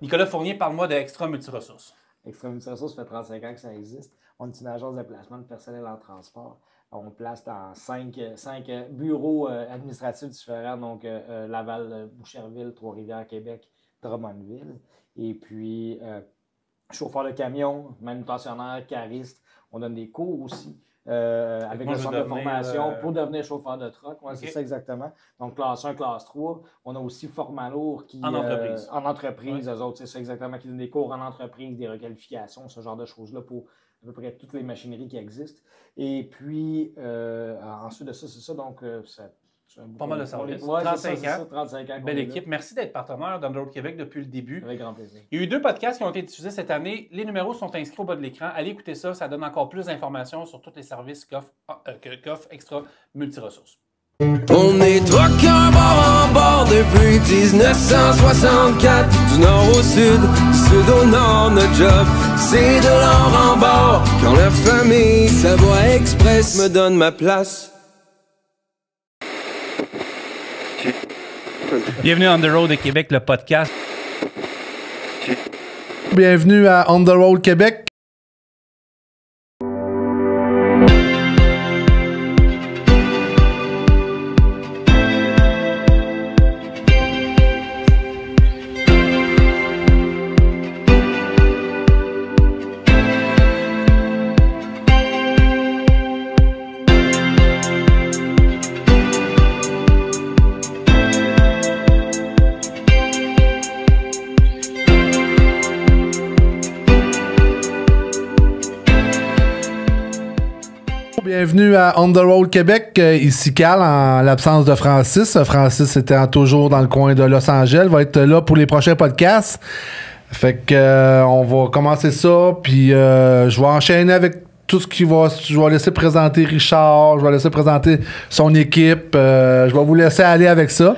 Nicolas Fournier, parle-moi d'Extra Multiresources. Extra Multiresources, ça fait 35 ans que ça existe. On est une agence de placement de personnel en transport. On place dans cinq, cinq bureaux euh, administratifs différents, donc euh, euh, Laval, Boucherville, Trois-Rivières, Québec, Drummondville. Et puis, chauffeur de camion, manutentionnaire, cariste. On donne des cours aussi. Euh, avec le centre de formation euh, pour devenir chauffeur de truck. C'est ça exactement. Donc, classe 1, classe 3. On a aussi format lourd qui. En euh, entreprise. en entreprise, autres, c'est ça exactement, qui donnent des cours en entreprise, des requalifications, ce genre de choses-là pour à peu près toutes les machineries qui existent. Et puis, ensuite de ça, c'est ça. Donc, ça, pas mal de services. 35, ans. Belle équipe. Merci d'être partenaire d'Underworld Québec depuis le début. Avec grand plaisir. Il y a eu deux podcasts qui ont été diffusés cette année. Les numéros sont inscrits au bas de l'écran. Allez écouter ça. Ça donne encore plus d'informations sur tous les services qu'offre ah, euh, Extra Multiresources. On est qu'un bord en bord depuis 1964 Du nord au sud, sud au nord, notre job C'est de l'or en bord Quand la famille Savoie Express me donne ma place Bienvenue à On the Road de Québec, le podcast. Bienvenue à On the Road Québec. Road Québec, euh, Ici Cal en l'absence de Francis. Francis était toujours dans le coin de Los Angeles, va être là pour les prochains podcasts. Fait que euh, on va commencer ça, puis euh, je vais enchaîner avec tout ce qui va. Je vais laisser présenter Richard, je vais laisser présenter son équipe. je vais vous laisser aller avec ça.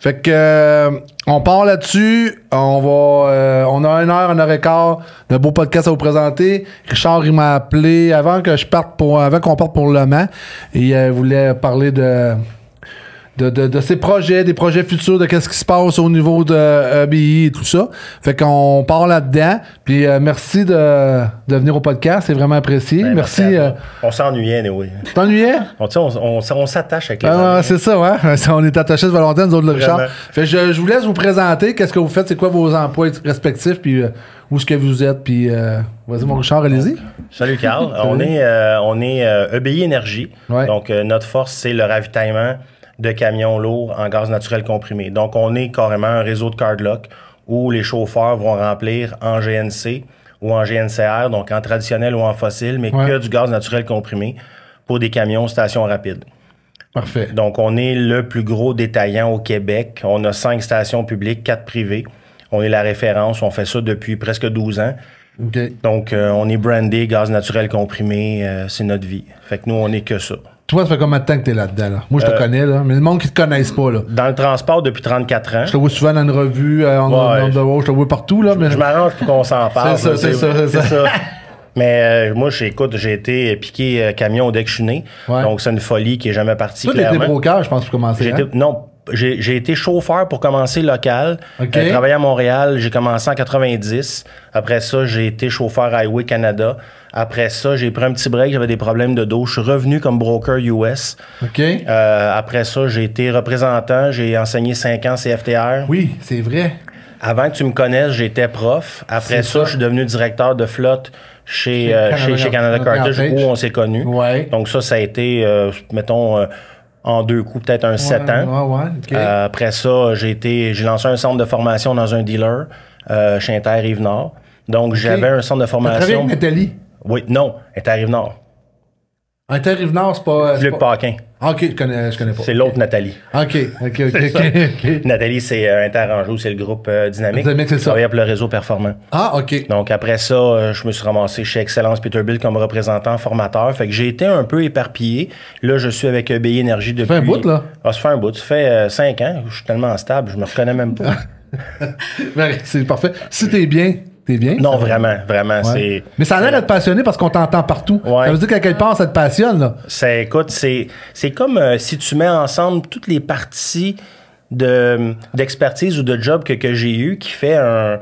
Fait que euh, on part là-dessus. On va. Euh, on a une heure, une heure et quart de beau podcast à vous présenter. Richard il m'a appelé avant que je parte pour. avant qu'on parte pour Le Mans. Euh, il voulait parler de de, de, ses projets, des projets futurs, de qu'est-ce qui se passe au niveau de EBI euh, et tout ça. Fait qu'on part là-dedans. Puis euh, merci de, venir au podcast, c'est vraiment apprécié. Ben, merci. Euh, on s'ennuyait, oui. T'ennuyais? on, s'attache avec les ah, C'est ça, ouais. on est attaché de Valentin, nous autres, le Richard. Fait je, je, vous laisse vous présenter. Qu'est-ce que vous faites? C'est quoi vos emplois respectifs? Puis. où est-ce que vous êtes, puis vas-y mon Richard, allez-y. Salut Carl, on est, on est EBI e Énergie, donc notre force c'est le ravitaillement de camions lourds en gaz naturel comprimé. Donc, on est carrément un réseau de cardlock où les chauffeurs vont remplir en GNC ou en GNCR, donc en traditionnel ou en fossile, mais que du gaz naturel comprimé pour des camions stations rapides. Parfait. Donc, on est le plus gros détaillant au Québec. On a cinq stations publiques, quatre privées. On est la référence. On fait ça depuis presque 12 ans. Donc, euh, on est brandé, gaz naturel comprimé. Euh, c'est notre vie. Fait que nous, on est que ça vois, ça fait combien de temps que t'es là-dedans? Là? Moi, je te euh, connais, là. Mais le monde qui te connaisse pas, là. Dans le transport depuis 34 ans. Je te vois souvent dans une revue, euh, en dehors, je, te vois partout, là. Mais... Je, m'arrange pour qu'on s'en parle. c'est ça, c'est ça, c'est ça. Mais euh, moi, j'écoute, j'ai été piqué camion dès que je suis né. Donc, c'est une folie qui est jamais partie. Toi, t'étais broker, je pense, pour commencer. Hein? Non, j'ai été chauffeur pour commencer local. Okay. J'ai euh, travaillé à Montréal, j'ai commencé en 90. Après ça, j'ai été chauffeur Highway Canada. Après ça, j'ai pris un petit break, j'avais des problèmes de dos. Je suis revenu comme broker US. Euh, après ça, j'ai été représentant, j'ai enseigné 5 ans CFTR. Oui, c'est vrai. Avant que tu me connaisses, j'étais prof. Après ça, je suis devenu directeur de flotte chez, chez, euh, Canada, chez, où on s'est connus. Ouais. Donc ça, ça a été, mettons en deux coups, peut-être un sept 7 ans. Euh, après ça, j'ai été, j'ai lancé un centre de formation dans un dealer euh, chez Inter Rive Nord. Donc, j'avais un centre de formation. Nathalie? Oui, non, Inter Rive Nord inter ah, terry c'est pas. Euh, Luc pas... Paquin. Ah, ok, je connais, je connais pas. C'est l'autre Nathalie. Ok, ok, ok. Nathalie, c'est euh, Inter-Anjou, c'est le groupe euh, Dynamique. Dynamique, c'est ça. Travaille le réseau performant. Ah, ok. Donc après ça, je me suis ramassé chez Excellence Peterbilt comme représentant formateur. Fait que j'ai été un peu éparpillé. Là, je suis avec EBI Énergie depuis. Ça fait un bout, là. Ah, ça fait un bout. Ça fait cinq ans. Je suis tellement stable, je me reconnais même pas. c'est parfait. Si t'es bien, non, vraiment, vraiment. Mais ça a l'air d'être passionné parce qu'on t'entend partout. Ça veut dire qu'à quelque part, ça te passionne. Là. écoute, c'est, c'est comme euh, si tu mets ensemble toutes les parties de, d'expertise ou de job que, j'ai eu qui fait un,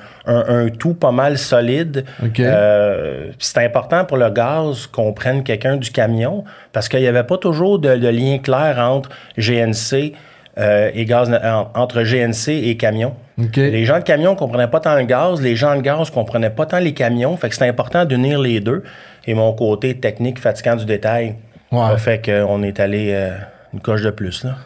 tout pas mal solide. Euh, c'est important pour le gaz qu'on prenne quelqu'un du camion parce qu'il n'y avait pas toujours de, de lien clair entre GNC euh, et gaz euh, entre GNC et camion. Les gens de camion comprenaient pas tant le gaz, les gens de gaz comprenaient pas tant les camions. Fait que c'était important d'unir les deux. Et mon côté technique fatigant du détail a fait qu'on est allé euh, une coche de plus. Là.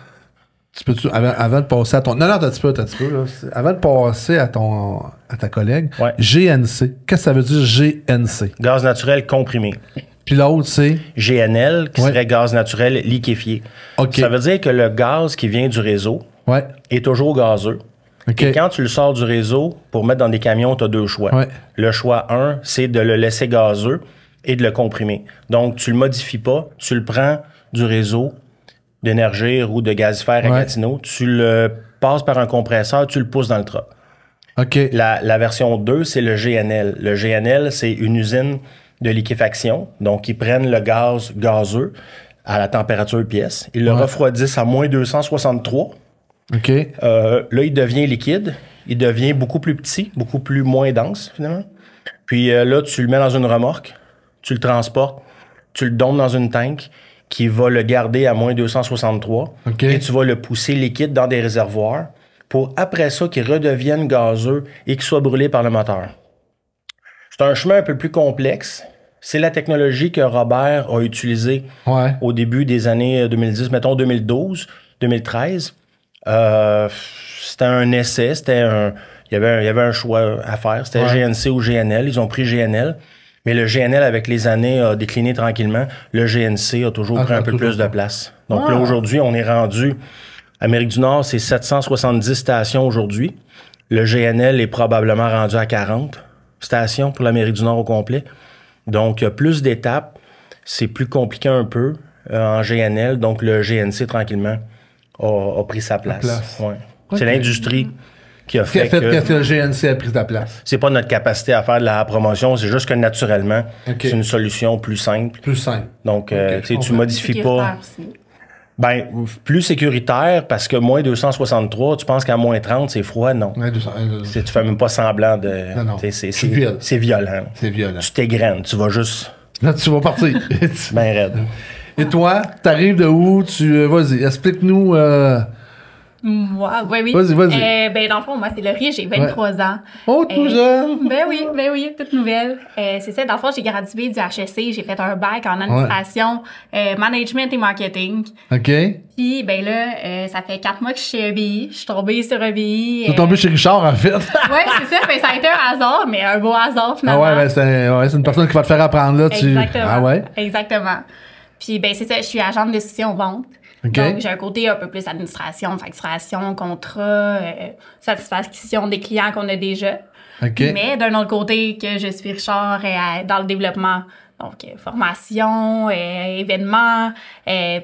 avant, de passer à ton. Non, non, t'as un petit peu, Là. Avant de passer à ton à ta collègue, GNC. Qu'est-ce que ça veut dire GNC? Gaz naturel comprimé. Puis l'autre, c'est? GNL, qui serait gaz naturel liquéfié. Ça veut dire que le gaz qui vient du réseau est toujours gazeux. Et quand tu le sors du réseau, pour mettre dans des camions, tu as deux choix. Le choix 1, c'est de le laisser gazeux et de le comprimer. Donc, tu le modifies pas, tu le prends du réseau d'énergie ou de gazifère à Gatineau, tu le passes par un compresseur, tu le pousses dans le trap. ok La, la version 2, c'est le GNL. Le GNL, c'est une usine de liquéfaction. Donc, ils prennent le gaz gazeux à la température pièce. Ils le refroidissent à moins 263. OK. Euh, là, il devient liquide. Il devient beaucoup plus petit, beaucoup plus moins dense, finalement. Puis euh, là, tu le mets dans une remorque, tu le transportes, tu le donnes dans une tank qui va le garder à moins 263. Et tu vas le pousser liquide dans des réservoirs pour après ça qu'il redevienne gazeux et qu'il soit brûlé par le moteur. C'est un chemin un peu plus complexe, c'est la technologie que Robert a utilisée au début des années 2010, euh, mettons 2012, 2013. Euh, c'était un essai, c'était un, il y avait un, il y avait un choix à faire. C'était GNC ou GNL. Ils ont pris GNL. Mais le GNL, avec les années, a décliné tranquillement. Le GNC a toujours ah, pris un peu plus de place. Donc là, aujourd'hui, on est rendu. Amérique du Nord, c'est 770 stations aujourd'hui. Le GNL est probablement rendu à 40 stations pour l'Amérique du Nord au complet. Donc, plus d'étapes, c'est plus compliqué un peu euh, en GNL. Donc, le GNC, tranquillement, a, pris sa place. C'est l'industrie qui a fait, que... fait que, le GNC a pris sa place. C'est pas notre capacité à faire de la promotion, c'est juste que naturellement, c'est une solution plus simple. Plus simple. Donc, euh, tu modifies pas. Ben, plus sécuritaire parce que moins 263, tu penses qu'à moins 30, c'est froid, non. Ouais, 200, euh, tu fais même pas semblant de. Non, non. C'est violent. C'est violent. violent. Tu t'égrènes, tu vas juste. Là, tu vas partir. ben raide. Et toi, t'arrives de où? Tu. Euh, vas-y, explique-nous. Euh, moi, ouais, oui, oui. Euh, ben, dans le fond, moi, c'est Laurie, j'ai 23 ans. Oh, tout euh, jeune! Ben oui, ben oui, toute nouvelle. Euh, c'est ça, dans le fond, j'ai gradué du HSC, j'ai fait un bac en administration, euh, management et marketing. OK. Puis, ben là, euh, ça fait quatre mois que je suis chez EBI. Je suis tombée sur EBI. T'es tombée chez Richard, en fait. oui, c'est ça. Ben, ça a été un hasard, mais un beau hasard, finalement. Ah ouais, ben, c'est ouais, une personne qui va te faire apprendre, là. Tu... Exactement. Ah ouais? Exactement. Puis, ben, c'est ça, je suis agent de décision vente. Donc, j'ai un côté un peu plus administration, facturation, contrat, euh, satisfaction des clients qu'on a déjà. Mais d'un autre côté, que je suis Richard euh, dans le développement. Donc, euh, formation, événements,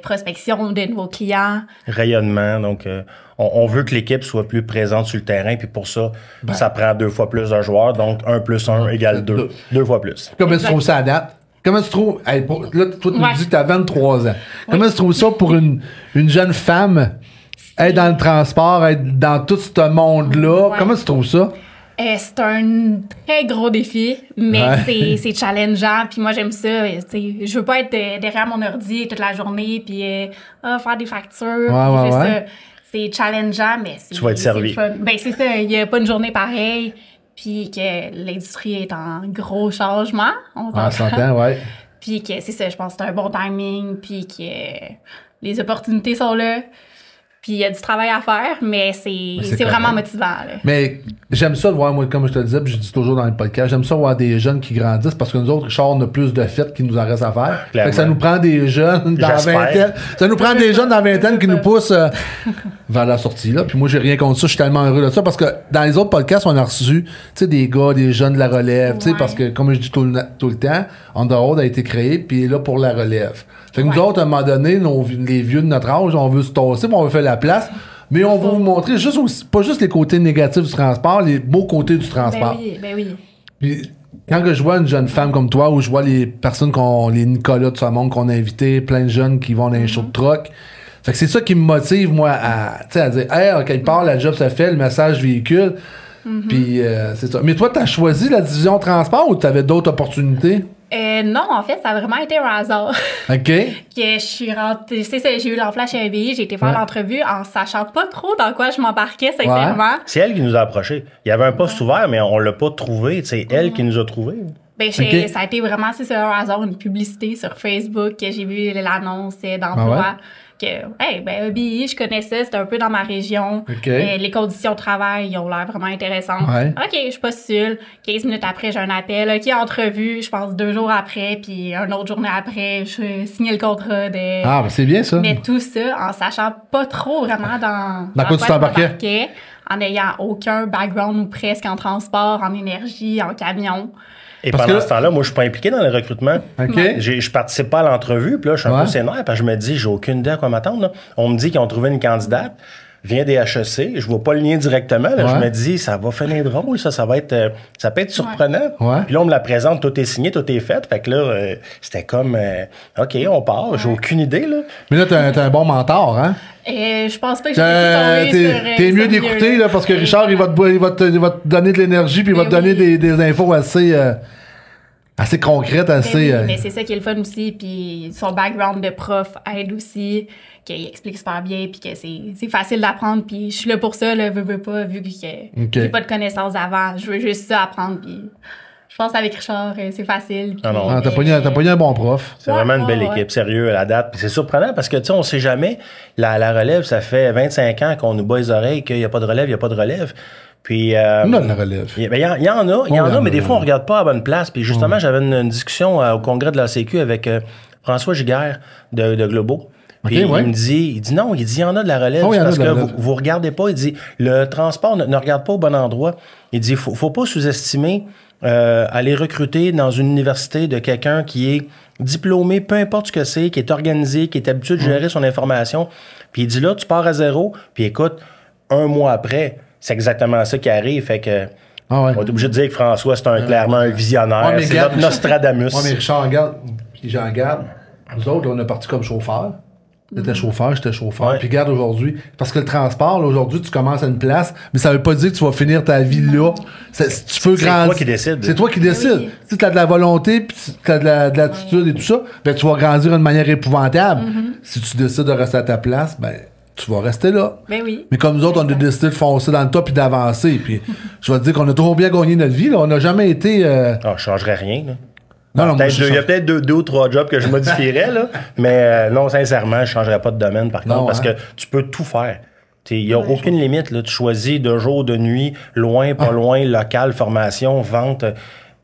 prospection de nouveaux clients. Rayonnement. Donc, on, veut que l'équipe soit plus présente sur le terrain. Puis pour ça, ben. ça prend deux fois plus de joueurs. Donc, un plus un égale deux. Deux, fois plus. Comment tu trouves ça à Comment tu trouves. 23 Comment tu ça pour une, jeune femme être dans le transport, être dans tout ce monde-là? Comment tu trouves ça? Eh, c'est un très gros défi, mais c'est challengeant. Puis moi, j'aime ça. Je veux pas être euh, derrière mon ordi toute la journée, puis euh, ah, faire des factures. Euh, c'est challengeant, mais c'est. Tu vas être servi. Ben, c'est Il n'y a pas une journée pareille puis que l'industrie est en gros changement. On ah, s'entend, oui. Puis que c'est ça, je pense que c'est un bon timing, puis que les opportunités sont là. Puis il y a du travail à faire, mais c'est vraiment motivant. Mais j'aime ça de voir, moi, comme je te le disais, puis je dis toujours dans le podcast, j'aime ça voir des jeunes qui grandissent parce que nous autres, Richard, on a plus de fêtes qu'il nous en reste à faire. Fait que ça nous prend des jeunes dans vingtaine. Ça nous prend des jeunes dans vingtaine qui nous poussent euh, vers la sortie. Là. Puis moi, j'ai rien contre ça. Je suis tellement heureux de ça parce que dans les autres podcasts, on a reçu des gars, des jeunes de la relève. sais, Parce que, comme je dis tout le, temps, On a été créé, puis est là pour la relève. Fait que nous autres, à un moment donné, les vieux de notre âge, on veut se tasser, on veut faire la place. Mais on va vous montrer juste pas juste les côtés négatifs du transport, les beaux côtés du ben transport. Ben oui, ben oui. Puis, quand que je vois une jeune femme comme toi, ou je vois les personnes qu'on, les Nicolas de ce monde qu'on a invité, plein de jeunes qui vont dans les mm-hmm. shows de troc. Fait que c'est ça qui me motive, moi, à, dire, hey, quelque part, la job se fait, le message véhicule. Mm-hmm. Puis, euh, c'est ça. Mais toi, t'as choisi la division transport ou t'avais d'autres opportunités? Euh, non, en fait, ça a vraiment été un hasard. OK. que je suis rentrée, j'ai eu l'enflash chez j'ai été faire l'entrevue en sachant pas trop dans quoi je m'embarquais, sincèrement. C'est elle qui nous a approchés. Il y avait un poste ouvert, mais on l'a pas trouvé. C'est elle qui nous a trouvés. Ben, Ça a été vraiment, c'est un hasard, une publicité sur Facebook que j'ai vu l'annonce d'emploi. Ah que, hey, ben, je connaissais, c'était un peu dans ma région. Euh, les conditions de travail, ils ont l'air vraiment intéressantes. OK, je postule. 15 minutes après, j'ai un appel. OK, entrevue, je pense deux jours après, puis un autre journée après, je signe le contrat de. Ah, ben c'est bien ça. Mais tout ça en sachant pas trop vraiment dans. Dans quoi tu t'embarquais? En n'ayant aucun background ou presque en transport, en énergie, en camion. Et pendant ce temps-là, moi, je suis pas impliqué dans le recrutement. Okay. Je participe pas à l'entrevue, puis là, je suis un peu sénère, parce que je me dis, j'ai aucune idée à quoi m'attendre. On me dit qu'ils ont trouvé une candidate vient des HEC. Je vois pas le lien directement. Je me dis, ça va finir drôle, ça, ça va être, euh, ça peut être surprenant. Puis là, on me la présente, tout est signé, tout est fait. Fait que là, euh, c'était comme, euh, OK, on part. J'ai aucune idée, là. Mais là, t'as un, un bon mentor, hein? Et je pense pas que Tu T'es mieux d'écouter, parce que Richard, il va, te, donner de l'énergie, puis il va eh te donner des infos assez assez concrète, ben assez. Euh, mais c'est ça qui est le fun aussi. Puis son background de prof aide aussi, qu'il explique super bien, puis que c'est facile d'apprendre. Puis je suis là pour ça, là, veux, veux pas, vu que j'ai pas de connaissances avant. Je veux juste ça apprendre. Puis je pense avec Richard, euh, c'est facile. Ah ah, t'as pas, eu un bon prof. C'est vraiment une belle équipe, sérieux, à la date. Puis c'est surprenant parce que, tu sais, on sait jamais. La, la relève, ça fait 25 ans qu'on nous bat les oreilles, qu'il n'y a pas de relève, il n'y a pas de relève. Puis, Il euh, ben, y, en a, mais des fois, on ne regarde pas à bonne place. Puis justement, j'avais une, discussion euh, au congrès de la Sécu avec euh, François Giguère de, Globo. Puis il me dit, il dit non, il dit, il y en a de la relève. Oh, parce que vous ne regardez pas. Il dit, le transport ne, regarde pas au bon endroit. Il dit, il ne faut pas sous-estimer aller recruter dans une université de quelqu'un qui est diplômé, peu importe ce que c'est, qui est organisé, qui est habitué de mm. gérer son information. Puis il dit là, tu pars à zéro. Puis écoute, un mois après, c'est exactement ça qui arrive. Fait que. Ah on est obligé de dire que François, c'est un, clairement un visionnaire. c'est notre Nostradamus. Oui, mais Richard, regarde, puis j'en garde. Nous autres, on est parti comme chauffeurs. J'étais mm-hmm. chauffeur, j'étais chauffeur. Puis regarde aujourd'hui, parce que le transport, aujourd'hui, tu commences à une place, mais ça veut pas dire que tu vas finir ta vie là. C'est, tu veux grandir. C'est toi qui décides. C'est toi qui décides. Si tu as de la volonté, puis tu as de, la, l'attitude et tout ça, ben, tu vas grandir d'une manière épouvantable. Mm-hmm. Si tu décides de rester à ta place, ben, tu vas rester là. Ben oui. Mais comme nous autres, on a décidé de foncer dans le top et d'avancer. Puis je vais te dire qu'on a trop bien gagné notre vie. On n'a jamais été. Je euh, Ah, je changerais rien. Non, non, ah, il y a peut-être deux, ou trois jobs que je modifierais, là, mais euh, non, sincèrement, je ne changerais pas de domaine par contre, parce hein. que tu peux tout faire. Il n'y a aucune limite. Là. Tu choisis de jour, de nuit, loin, pas ah. loin, local, formation, vente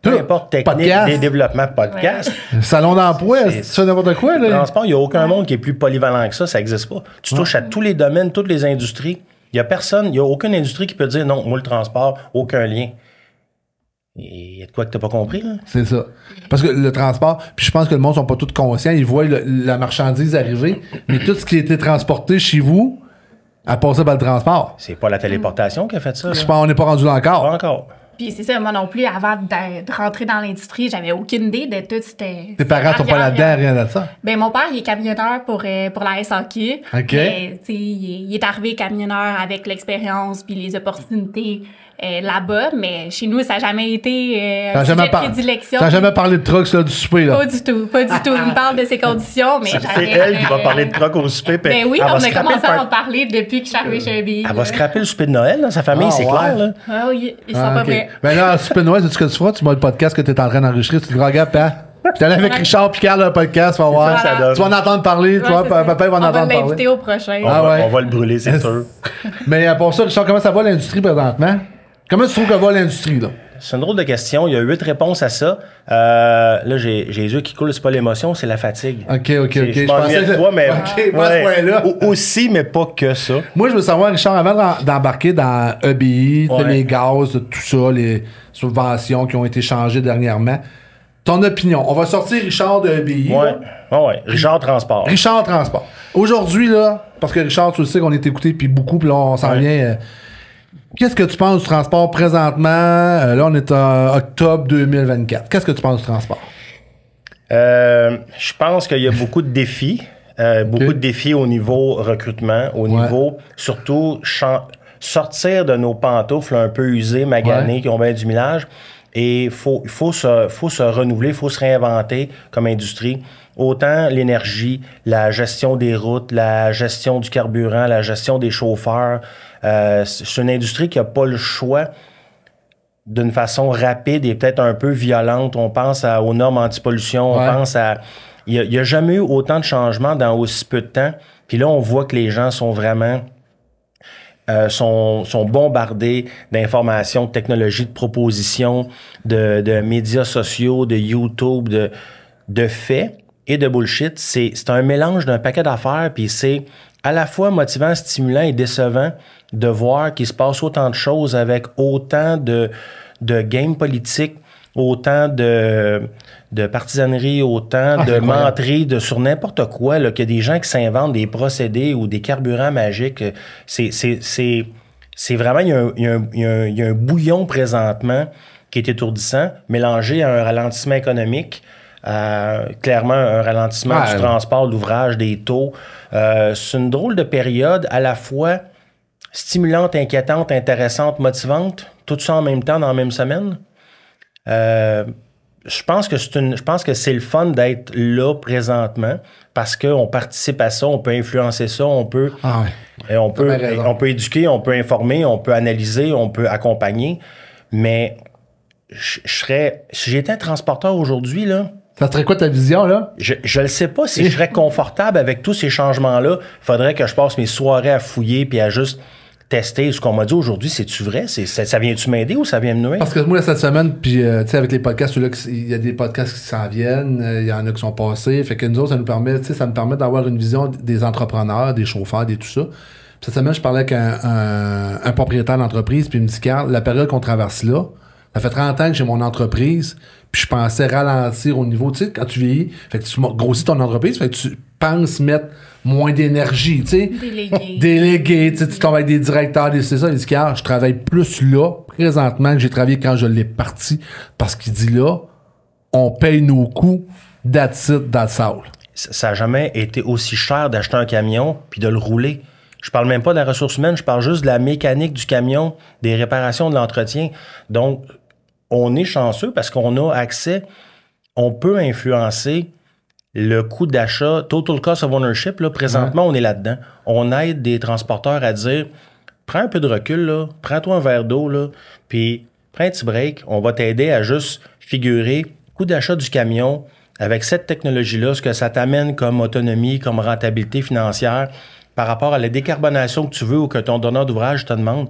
peu importe technique, des développements podcast. Salon d'emploi, c'est n'importe quoi. Là. Le transport, il n'y a aucun monde qui est plus polyvalent que ça, ça n'existe pas. Tu touches à tous les domaines, toutes les industries. Il n'y a personne, il n'y a aucune industrie qui peut dire non, moi le transport, aucun lien. Il y a de quoi que tu n'as pas compris, C'est ça. Parce que le transport, puis je pense que le monde sont pas tous conscients, ils voient la marchandise arriver, mais tout ce qui a été transporté chez vous, a passé par le transport. C'est pas la téléportation qui a fait ça. Je n'est pas rendu là encore. Pas encore. Puis c'est ça, moi non plus, avant de, rentrer dans l'industrie, j'avais aucune idée de tout. C'était, Tes parents t'ont pas là-dedans, rien de ça? Ben, mon père, il est camionneur pour, euh, pour la SAQ. OK. il, est, il est arrivé camionneur avec l'expérience puis les opportunités. Euh, là-bas, mais chez nous, ça n'a jamais été euh, Ça n'a jamais parlé de trucs là, du souper. Là. Pas du tout, pas du tout. Il me parle de ses conditions, mais C'est elle qui va euh, parler de trucs au souper. Ben oui, on a commencé à en parler depuis que Charlie suis Elle va va scraper le souper de Noël, là, sa famille, ah, c'est clair. Là. Ah oui, ils, sont ah, pas prêts. Mais ben là, le souper de Noël, c'est ce que tu feras, tu vois le podcast que tu es en train d'enregistrer, tu te regardes, tu t'es allé avec Richard Picard, le podcast, va voir. tu vas en entendre parler, toi, papa, il va en entendre parler. On va l'inviter au prochain. Ah on va le brûler, c'est sûr. Mais euh, pour ça, Richard, comment ça va l'industrie présentement? Comment tu trouves que va l'industrie, là? C'est une drôle de question. Il y a huit réponses à ça. Euh, là, j'ai, les yeux qui coulent. C'est pas l'émotion, c'est la fatigue. OK, OK, OK. Je pensais de toi, mais... Aussi, mais pas que ça. Moi, je veux savoir, Richard, avant d'embarquer dans EBI, les gaz, tout ça, les subventions qui ont été changées dernièrement, ton opinion. On va sortir Richard de EBI. Ouais. ouais. Richard Transport. Richard Transport. Aujourd'hui, là, parce que Richard, tu sais qu'on est écouté, puis beaucoup, puis on s'en vient... Euh, Qu'est-ce que tu penses du transport présentement? Euh, là, on est en octobre 2024. Qu'est-ce que tu penses du transport? Euh, je pense qu'il y a beaucoup de défis. Euh, beaucoup de défis au niveau recrutement, au niveau surtout sortir de nos pantoufles un peu usées, maganées, qui ont bien du millage. Et il faut, faut, se, faut se renouveler, il faut se réinventer comme industrie. Autant l'énergie, la gestion des routes, la gestion du carburant, la gestion des chauffeurs, euh, c'est une industrie qui n'a pas le choix d'une façon rapide et peut-être un peu violente. On pense aux normes antipollution, on pense à... Il n'y a, jamais eu autant de changements dans aussi peu de temps. Puis là, on voit que les gens sont vraiment... Euh, sont, sont, bombardés d'informations, de technologies, de propositions, de, de, médias sociaux, de YouTube, de, de faits et de bullshit. C'est un mélange d'un paquet d'affaires, puis c'est à la fois motivant, stimulant et décevant de voir qu'il se passe autant de choses avec autant de, de games politiques, autant de, de partisanerie, autant ah, de menterie, de sur n'importe quoi, là, y a des gens qui s'inventent des procédés ou des carburants magiques. C'est, c'est, vraiment, il, y a il y a un bouillon présentement qui est étourdissant, mélangé à un ralentissement économique euh, clairement un ralentissement du transport, l'ouvrage, des taux. Euh, c'est une drôle de période à la fois stimulante, inquiétante, intéressante, motivante, tout ça en même temps dans la même semaine. Euh, je pense que c'est le fun d'être là présentement parce qu'on participe à ça, on peut influencer ça, on peut, ah on peut, éduquer, on peut informer, on peut analyser, on peut accompagner. Mais je, serais, si j'étais un transporteur aujourd'hui là, ça serait quoi ta vision, là? Je, je le sais pas. Si je serais confortable avec tous ces changements-là, faudrait que je passe mes soirées à fouiller puis à juste tester ce qu'on m'a dit aujourd'hui. C'est-tu vrai? C'est, ça, ça vient-tu m'aider ou ça vient me nuire? Parce que moi, cette semaine, puis euh, tu sais, avec les podcasts, il y a des podcasts qui s'en viennent, euh, il y en a qui sont passés. Fait que nous autres, ça nous permet, tu sais, ça me permet d'avoir une vision des entrepreneurs, des chauffeurs, des tout ça. Pis cette semaine, je parlais avec un, propriétaire d'entreprise, puis il me dit, Carl, la période qu'on traverse là, ça fait 30 ans que j'ai mon entreprise, puis je pensais ralentir au niveau, tu sais, quand tu vieillis, fait que tu grossis ton entreprise, fait que tu penses mettre moins d'énergie, tu sais. Délégué. Délégué, tu sais, tu tombes avec des directeurs, des c'est ça, il dit je travaille plus là, présentement, que j'ai travaillé quand je l'ai parti, parce qu'il dit là, on paye nos coûts, that's it, that's all. Ça a jamais été aussi cher d'acheter un camion puis de le rouler. Je parle même pas de la ressource humaine, je parle juste de la mécanique du camion, des réparations, de l'entretien. Donc, on est chanceux parce qu'on a accès, on peut influencer le coût d'achat, total cost of ownership, là, présentement, on est là-dedans. On aide des transporteurs à dire prends un peu de recul, prends-toi un verre d'eau, puis prends un petit break, on va t'aider à juste figurer coût d'achat du camion avec cette technologie-là, ce que ça t'amène comme autonomie, comme rentabilité financière par rapport à la décarbonation que tu veux ou que ton donneur d'ouvrage te demande.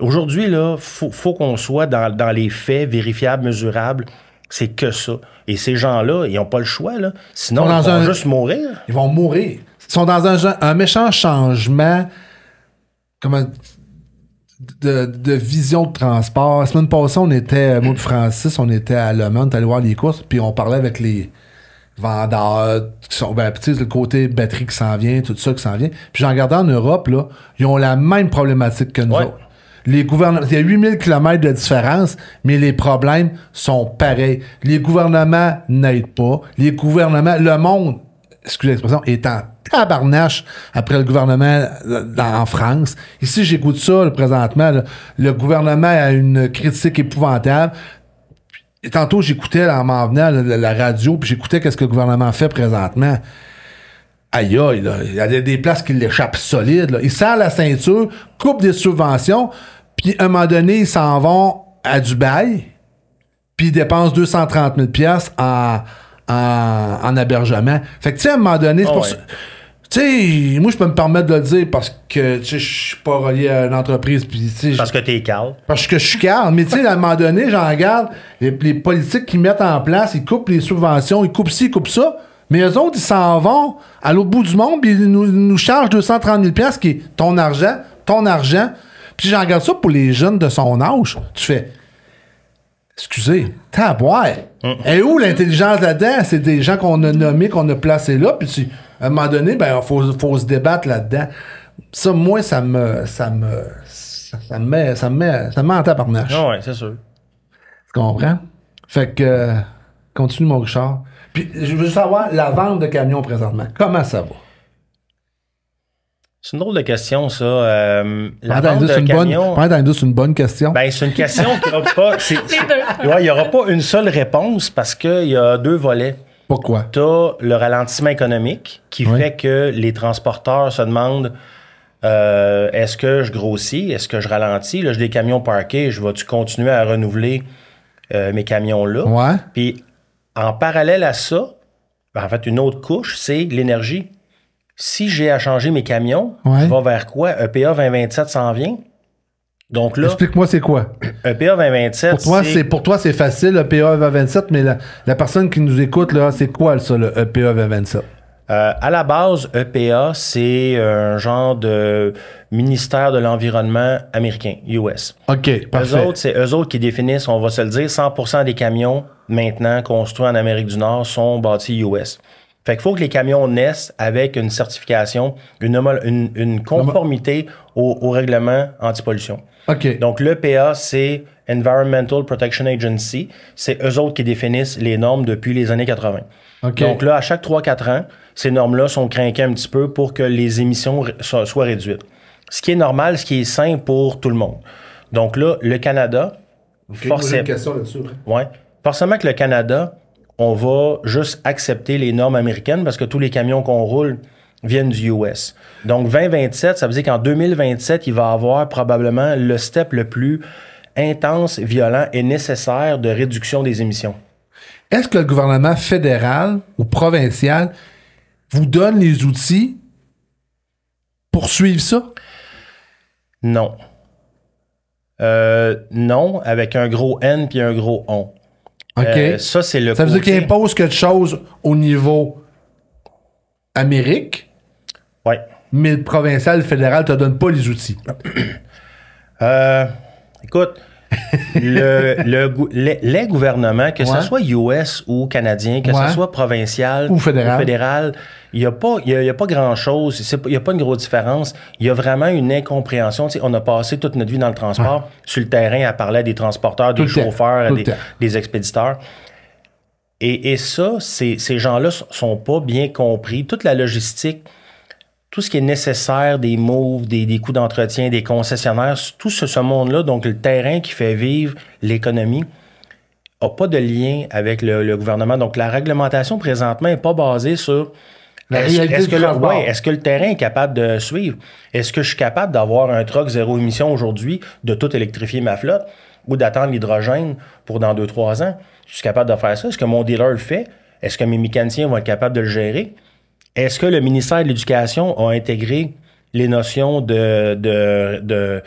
Aujourd'hui, là, faut, qu'on soit dans, les faits vérifiables, mesurables. C'est que ça. Et ces gens-là, ils n'ont pas le choix, là. Sinon, ils, vont juste mourir. Ils vont mourir. Ils sont dans un, un méchant changement. De, vision de transport. La semaine passée, on était, euh, moi de Francis, on était à Le Mans, on allé voir les courses, puis on parlait avec les vendeurs, qui sont, ben, le côté batterie qui s'en vient, tout ça qui s'en vient. Puis j'en regardais en Europe, là, ils ont la même problématique que nous autres. Les gouvernements, il y a 8000 km de différence, mais les problèmes sont pareils. Les gouvernements n'aident pas. Les gouvernements, le monde, excusez l'expression, est en tabarnache après le gouvernement en France. Ici, j'écoute ça présentement. Le gouvernement a une critique épouvantable. tantôt, j'écoutais en m'en venant la, la, radio, puis j'écoutais qu'est-ce que le gouvernement fait présentement aïe aïe, il y a des places qui l'échappent solide. il Ils la ceinture, coupe des subventions, puis à un moment donné, ils s'en vont à Dubaï, puis ils dépensent 230 000 en, en, hébergement. Fait que, tu à un moment donné, c'est ah Tu sais, moi, je peux me permettre de le dire parce que, je suis pas relié à une entreprise. Pis, parce que es calme. Parce que je suis calme. Mais, tu sais, à un moment donné, j'en regarde les, les politiques qui mettent en place, ils coupent les subventions, ils coupent ci, ils coupent ça. Mais eux autres, ils s'en vont à l'autre bout du monde, puis ils nous, chargent 230 000 qui est ton argent, ton argent. Puis j'en regarde ça pour les jeunes de son âge. Tu fais, excusez, t'as boire mm. Et où l'intelligence là-dedans? C'est des gens qu'on a nommés, qu'on a placés là, puis à un moment donné, ben, faut, se débattre là-dedans. Ça, moi, ça me, ça me, ça, me met, ça me ça me met en tabarnache. Ah ouais, c'est sûr. Tu comprends? Fait que, euh, continue mon Richard je veux savoir la vente de camions présentement. Comment ça va? C'est une drôle de question, ça. Euh, la vente de camions... c'est une bonne question. Ben, c'est une question qui n'aura pas... il n'y aura pas une seule réponse parce qu'il y a deux volets. Pourquoi? Tu as le ralentissement économique qui fait que les transporteurs se demandent euh, est-ce que je grossis? Est-ce que je ralentis? Là, j'ai des camions parkés, Je vais-tu continuer à renouveler euh, mes camions-là? Ouais. Puis en parallèle à ça, ben, en fait, une autre couche, c'est l'énergie. Si j'ai à changer mes camions, je vais vers quoi? E EPA 2027 s'en vient. Donc là. Explique-moi, c'est quoi? E EPA 2027. Pour toi, c'est, pour toi, c'est facile, e EPA 2027, mais la, personne qui nous écoute, là, c'est quoi, ça, le EPA 2027? Euh, à la base, EPA, c'est euh, un genre de ministère de l'Environnement américain, US. OK, parfait. Eux autres, c'est eux autres qui définissent, on va se le dire, 100 des camions maintenant construits en Amérique du Nord sont bâtis US. Fait qu'il faut que les camions naissent avec une certification, une, conformité au, au règlement pollution OK. Donc, l'EPA, c'est Environmental Protection Agency. C'est eux autres qui définissent les normes depuis les années 80. Donc là, à chaque 3-4 ans, ces normes-là sont craquées un petit peu pour que les émissions soient réduites. Ce qui est normal, ce qui est sain pour tout le monde. Donc là, le Canada, okay, forcément... Ouais, forcément que le Canada, on va juste accepter les normes américaines parce que tous les camions qu'on roule viennent du US. Donc 2027, ça veut dire qu'en 2027, il va avoir probablement le step le plus intense, violent et nécessaire de réduction des émissions. Est-ce que le gouvernement fédéral ou provincial vous donne les outils pour suivre ça? Non. Euh, non, avec un gros N puis un gros on. OK. Euh, ça, c'est le. Ça veut dire qu'il impose quelque chose au niveau Amérique. Oui. Mais le provincial, le fédéral ne te donne pas les outils. Euh, écoute, le, les, gouvernements, que ce soit US ou canadien, que ce soit provincial ou fédéral, il n'y a pas, pas grand-chose, il n'y a pas une grosse différence. Il y a vraiment une incompréhension. on a passé toute notre vie dans le transport, sur le terrain, à parler à des transporteurs, des chauffeurs, des, expéditeurs. Et, ça, ces, ces gens-là sont pas bien compris. Toute la logistique, tout ce qui est nécessaire, des moves, des, des coûts d'entretien, des concessionnaires, tout ce, ce monde-là, donc le terrain qui fait vivre l'économie, n'a pas de lien avec le, gouvernement. Donc la réglementation présentement n'est pas basée sur La réalité de que, le, que le terrain est capable de suivre? Est-ce que je suis capable d'avoir un truck zéro émission aujourd'hui, de tout électrifier ma flotte ou d'attendre l'hydrogène pour dans deux trois ans? Je suis capable de faire ça? Est-ce que mon dealer le fait? Est-ce que mes mécaniciens vont être capables de le gérer? Est-ce que le ministère de l'Éducation a intégré les notions de,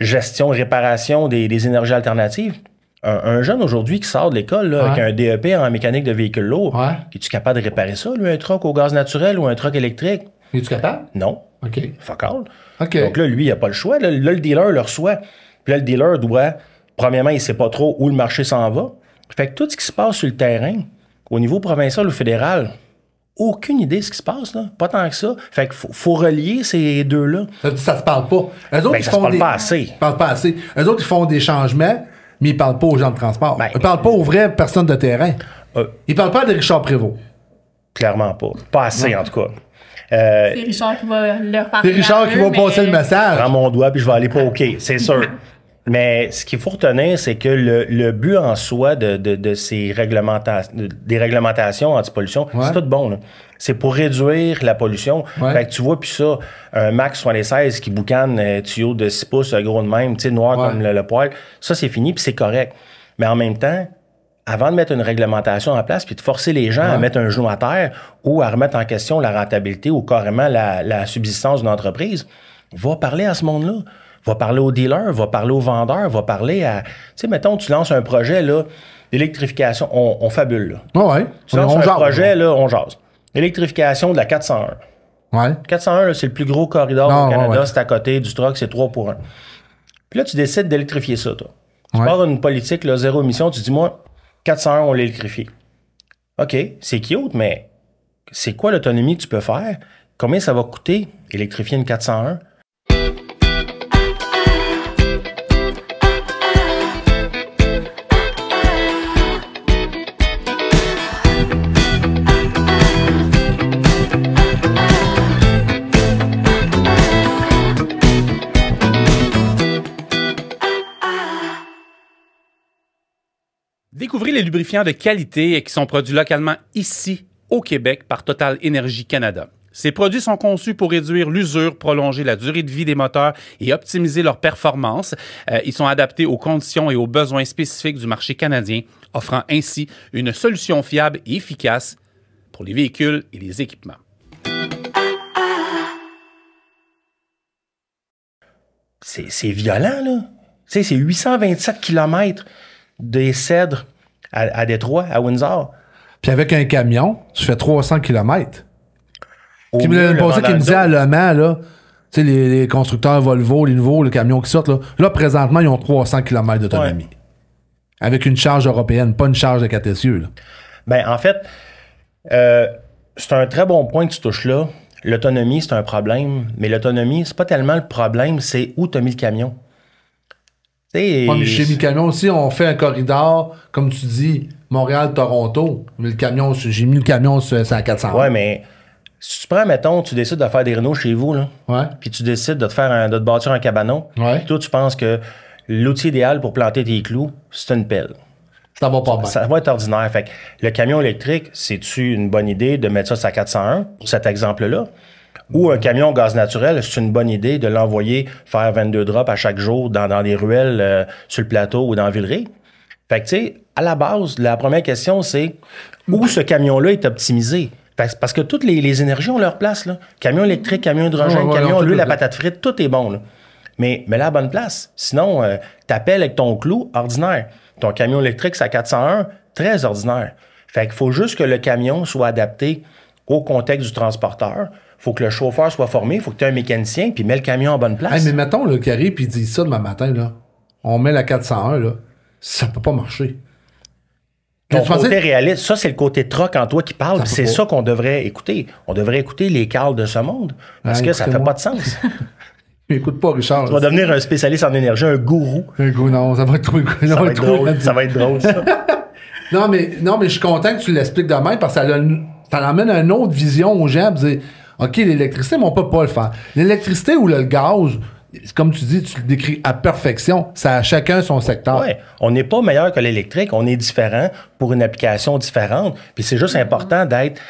gestion, réparation des, énergies alternatives? Un, jeune aujourd'hui qui sort de l'école avec un DEP en mécanique de véhicules lourds, ouais. es-tu capable de réparer ça, lui, un troc au gaz naturel ou un troc électrique? Es-tu capable? Non. OK. Fuck all. Donc là, lui, il n'a pas le choix. là, le dealer le reçoit. Puis là, le dealer doit, premièrement, il ne sait pas trop où le marché s'en va. Fait que tout ce qui se passe sur le terrain, au niveau provincial ou fédéral, aucune idée de ce qui se passe, là. Pas tant que ça. Fait qu'il faut, relier ces deux-là. Ça, ça, se parle pas. Eux autres, ben, ils ça font se parle pas assez. Ils pas assez. autres, ils font des changements, mais ils parlent pas aux gens de transport. Ils ben, ils parlent pas aux vraies personnes de terrain. Ils euh, ils parlent pas de Richard Prévost. Clairement pas. Pas assez, en tout cas. Euh, c'est Richard qui va leur parler. C'est Richard qui va passer le message. Prends mon doigt, puis je vais aller quai, c'est sûr. Mais ce qu'il faut retenir, c'est que le, but en soi de, ces réglementations, des réglementations anti-pollution, c'est tout bon. C'est pour réduire la pollution. tu vois, puis ça, un max 16 qui boucane tuyaux euh, tuyau de 6 pouces, euh, gros de même, tu sais, noir comme le, poil, ça, c'est fini, puis c'est correct. Mais en même temps, avant de mettre une réglementation en place, puis de forcer les gens à mettre un genou à terre ou à remettre en question la rentabilité ou carrément la, la subsistance d'une entreprise, va parler à ce monde-là. Va parler au dealer, va parler aux vendeurs, va parler à. Tu sais, mettons, tu lances un projet d'électrification, on, fabule. Là. Ah ouais, tu lances un projet, là, on jase. Électrification de la 401. Ouais. 401, c'est le plus gros corridor au Canada, c'est à côté du truck, c'est 3 pour 1. Puis là, tu décides d'électrifier ça, toi. Tu pars d'une politique là, zéro émission, tu dis, moi, 401, on l'électrifie. OK, c'est qui autre, mais c'est quoi l'autonomie que tu peux faire? Combien ça va coûter électrifier une 401? Découvrez les lubrifiants de qualité qui sont produits localement ici, au Québec, par Total Energy Canada. Ces produits sont conçus pour réduire l'usure, prolonger la durée de vie des moteurs et optimiser leur performance. Euh, ils sont adaptés aux conditions et aux besoins spécifiques du marché canadien, offrant ainsi une solution fiable et efficace pour les véhicules et les équipements. C'est violent, là. C'est 827 km des cèdres à, à Détroit, à Windsor. Puis avec un camion, tu fais 300 km. Qui me, me disait à Le Mans, là, tu sais, les, constructeurs Volvo, les nouveaux, le camion qui sortent, là, présentement, ils ont 300 km d'autonomie. Avec une charge européenne, pas une charge de quatre essieux. Ben, en fait, euh, c'est un très bon point que tu touches là. L'autonomie, c'est un problème, mais l'autonomie, c'est pas tellement le problème, c'est où tu as mis le camion moi mais chez mes camions aussi, on fait un corridor, comme tu dis, Montréal-Toronto. j'ai mis le camion sur, la 400. Ouais, mais si tu prends, mettons, tu décides de faire des Renault chez vous, là, ouais. puis tu décides de te faire un, de bâtir un cabanon, ouais. toi, tu penses que l'outil idéal pour planter tes clous, c'est une pelle. Ça va pas mal. Ça, va être ordinaire. Fait le camion électrique, c'est-tu une bonne idée de mettre ça sur la 401 pour cet exemple-là? ou un camion gaz naturel, c'est une bonne idée de l'envoyer faire 22 drops à chaque jour dans, dans les ruelles euh, sur le plateau ou dans Villeray. Fait que, tu sais, à la base, la première question, c'est où ben. ce camion-là est optimisé? Parce que toutes les, énergies ont leur place. Là. Camion électrique, camion hydrogène, camion, lui la patate frite, tout est bon. Là. Mais mais la bonne place. Sinon, euh, t'appelles avec ton clou ordinaire. Ton camion électrique, c'est à 401, très ordinaire. Fait qu'il faut juste que le camion soit adapté au contexte du transporteur faut que le chauffeur soit formé, il faut que tu aies un mécanicien, puis mets le camion en bonne place. mais mettons le carré puis dit ça demain matin, là. On met la 401, là. Ça peut pas marcher. Ton côté réaliste, ça, c'est le côté troc en toi qui parle. C'est ça, qu'on devrait écouter. On devrait écouter les cales de ce monde. Parce ah, que ça fait pas de sens. Écoute pas, Richard. Tu vas devenir un spécialiste en énergie, un gourou. Un gourou, non, ça va être drôle, ça va être drôle, non, mais, non, mais je suis content que tu l'expliques demain parce que ça, l'emmène une autre vision aux gens. OK, l'électricité, mais on peut pas le faire. L'électricité ou le gaz, comme tu dis, tu le décris à perfection. Ça a chacun son secteur. Oui. On n'est pas meilleur que l'électrique. On est différent pour une application différente. Puis c'est juste important d'être.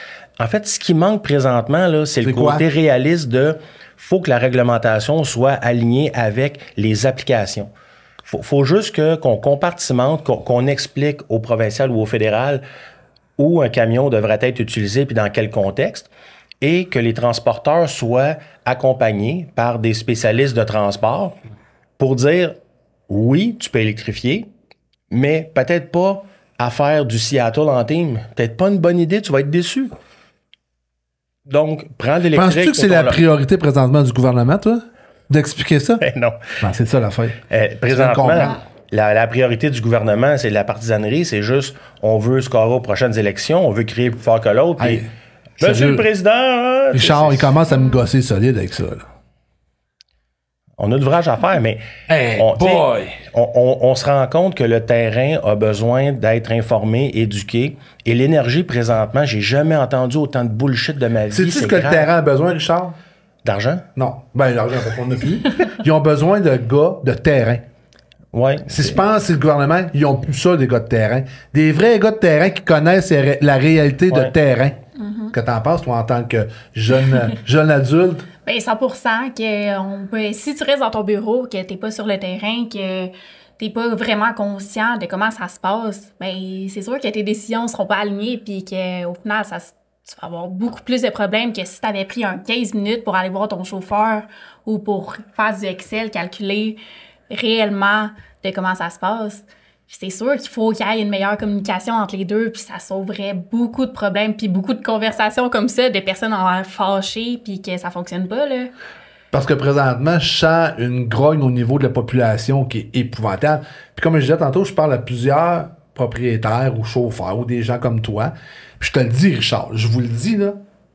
En fait, ce qui manque présentement, là, c'est le côté réaliste de faut que la réglementation soit alignée avec les applications. Faut, faut juste que, qu'on compartimente, qu'on, explique au provincial ou au fédéral où un camion devrait être utilisé puis dans quel contexte et que les transporteurs soient accompagnés par des spécialistes de transport pour dire oui, tu peux électrifier, mais peut-être pas à faire du Seattle en team. Peut-être pas une bonne idée, tu vas être déçu. Donc, prends l'électrique. penses que c'est la priorité présentement du gouvernement, toi, d'expliquer ça? Ben non. Ben, c'est ça l'affaire. Euh, présentement, la, priorité du gouvernement, c'est la partisanerie. C'est juste, on veut scorer aux prochaines élections, on veut créer plus fort que l'autre. Monsieur le Président. Hein? Richard, il commence à me gosser solide avec ça. On a de vrages à faire, mais on, On, se rend compte que le terrain a besoin d'être informé, éduqué. Et l'énergie, présentement, j'ai jamais entendu autant de bullshit de ma vie. cest tu ce que le terrain a besoin, Richard? D'argent? Non. Ben, l'argent, on a plus. Ils ont besoin de gars de terrain. Ouais, si je pense c'est le gouvernement, ils ont plus ça, des gars de terrain. Des vrais gars de terrain qui connaissent la réalité de terrain. Mm-hmm. Que t'en penses, toi, en tant que jeune, adulte? Bien, 100 euh, si tu restes dans ton bureau, que t'es pas sur le terrain, que t'es pas vraiment conscient de comment ça se passe, ben c'est sûr que tes décisions seront pas alignées, puis qu'au final, ça tu vas avoir beaucoup plus de problèmes que si tu avais pris un 15 minutes pour aller voir ton chauffeur ou pour faire du Excel, calculer réellement de comment ça se passe c'est sûr qu'il faut qu'il y ait une meilleure communication entre les deux, puis ça sauverait beaucoup de problèmes, puis beaucoup de conversations comme ça, des personnes en l'air fâchées, puis que ça fonctionne pas, là. Parce que présentement, je sens une grogne au niveau de la population qui est épouvantable. Puis comme je disais tantôt, je parle à plusieurs propriétaires ou chauffeurs ou des gens comme toi. Puis je te le dis, Richard, je vous le dis, là,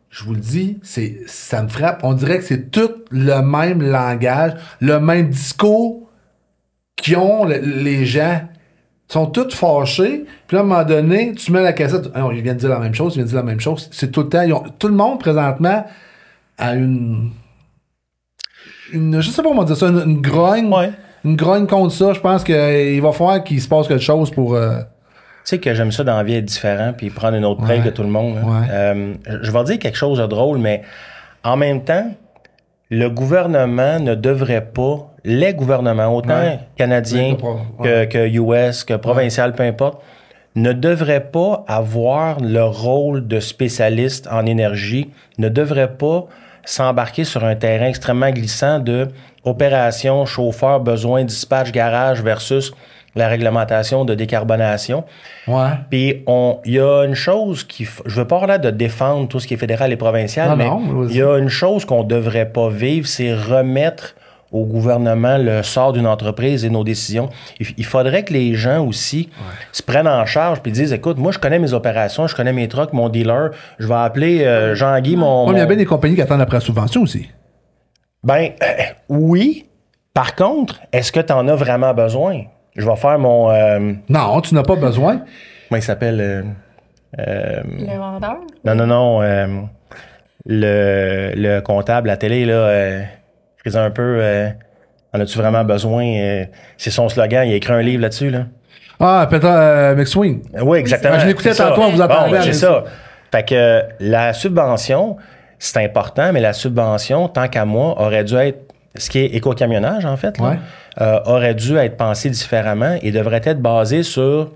je vous le dis, c'est, ça me frappe. On dirait que c'est tout le même langage, le même discours qui ont les gens sont toutes fâchés. Puis là, à un moment donné, tu mets la cassette. Alors, ah ils viennent dire la même chose, ils viennent dire la même chose. C'est tout le temps. tout le monde, présentement, a une. une je sais pas comment dire ça, une, grogne. Une grogne contre ça. Je pense qu'il euh, va falloir qu'il se passe quelque chose pour. Euh, tu sais que j'aime ça vie être différent puis prendre une autre ouais. que tout le monde. Hein. Euh, je vais dire quelque chose de drôle, mais en même temps, le gouvernement ne devrait pas, les gouvernements, autant canadiens que, US, que provincial, peu importe, ne devraient pas avoir le rôle de spécialiste en énergie, ne devraient pas s'embarquer sur un terrain extrêmement glissant de opérations, chauffeurs, besoin, dispatch, garage versus la réglementation de décarbonation. Ouais. Puis il y a une chose qui. Je veux pas là de défendre tout ce qui est fédéral et provincial, mais il y a une chose qu'on devrait pas vivre, c'est remettre au gouvernement le sort d'une entreprise et nos décisions. Il, faudrait que les gens aussi se prennent en charge puis disent écoute, moi, je connais mes opérations, je connais mes trucks, mon dealer, je vais appeler euh, Jean-Guy, mon. Ouais, Il y a bien des compagnies qui attendent après la subvention aussi. Ben, euh, oui. Par contre, est-ce que tu en as vraiment besoin? Je vais faire mon. Euh, non, tu n'as pas besoin. Moi, il s'appelle euh, euh, Le vendeur Non, non, non. Le... le, comptable à télé, là, faisait un peu. en as-tu vraiment besoin C'est son slogan. Il a écrit un livre là-dessus, là. Ah, peut-être McSwing. Oui, exactement. Ah, je l'écoutais tantôt, on vous parlé. Bon, ben, C'est ça. Fait que la subvention, c'est important, mais la subvention, tant qu'à moi, aurait dû être ce qui est éco-camionnage, en fait, euh, aurait dû être pensé différemment et devrait être basé sur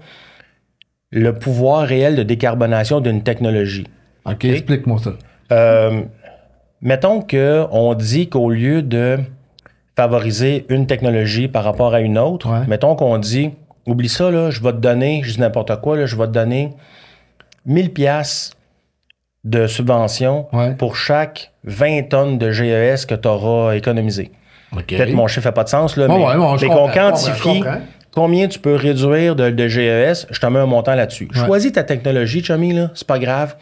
le pouvoir réel de décarbonation d'une technologie. OK, explique-moi ça. Euh, mettons qu'on dit qu'au lieu de favoriser une technologie par rapport à une autre, mettons qu'on dit, oublie ça, je vais te donner, je dis n'importe quoi, je vais te donner 1000 pièces de subvention pour chaque 20 tonnes de GES que tu auras économisé. Peut-être mon chiffre n'a pas de sens, là, mais, qu'on quantifie combien tu peux réduire de, GES, je te mets un montant là-dessus. Choisis ta technologie, Tommy, c'est pas grave.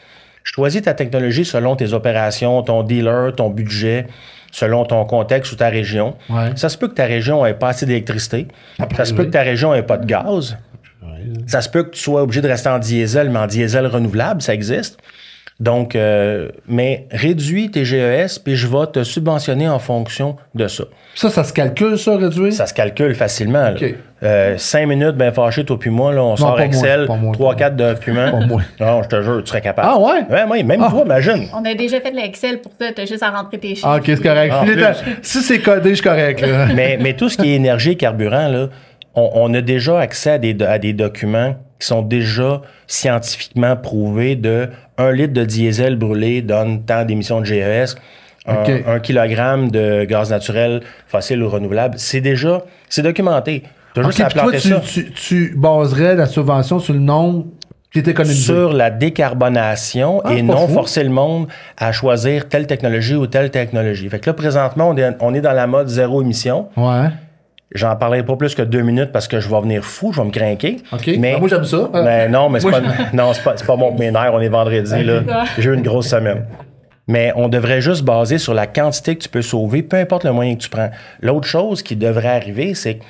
Choisis ta technologie selon tes opérations, ton dealer, ton budget, selon ton contexte ou ta région. Ça se peut que ta région n'ait pas assez d'électricité. Ah, ben ça se peut que ta région n'ait pas de gaz. Ça se peut que tu sois obligé de rester en diesel, mais en diesel renouvelable, ça existe. Donc, euh, mais réduis tes GES, puis je vais te subventionner en fonction de ça. Ça, ça se calcule, ça, réduit? Ça se calcule facilement. Okay. Euh, cinq minutes, ben fâché, toi puis moi, là, on sort Excel, trois, quatre documents. Pas moi. Non, je te jure, tu serais capable. Ah ouais? Ouais, même ah. toi, imagine. On a déjà fait de l'Excel pour ça, t'as juste à rentrer tes chiffres. Ah, ok, c'est correct. Si c'est codé, je suis correct. Là. mais, mais tout ce qui est énergie, et carburant, là, on, a déjà accès à des, à des documents qui sont déjà scientifiquement prouvés de 1 litre de diesel brûlé donne tant d'émissions de GES. Un, kilogramme de gaz naturel facile ou renouvelable, c'est déjà, c'est documenté. As juste à toi, tu, Tu, baserais la subvention sur le nombre qui est économisé. Sur la décarbonation ah, et non forcer le monde à choisir telle technologie ou telle technologie. Fait que là, présentement, on est, on est dans la mode zéro émission. Ouais. J'en parlerai pas plus que deux minutes parce que je vais venir fou, je vais me craquer. Mais, ah, moi, j'aime ça. Ben, ah. non, mais c'est pas, mon ménage, on est vendredi. J'ai eu une grosse semaine. Mais on devrait juste baser sur la quantité que tu peux sauver, peu importe le moyen que tu prends. L'autre chose qui devrait arriver, c'est que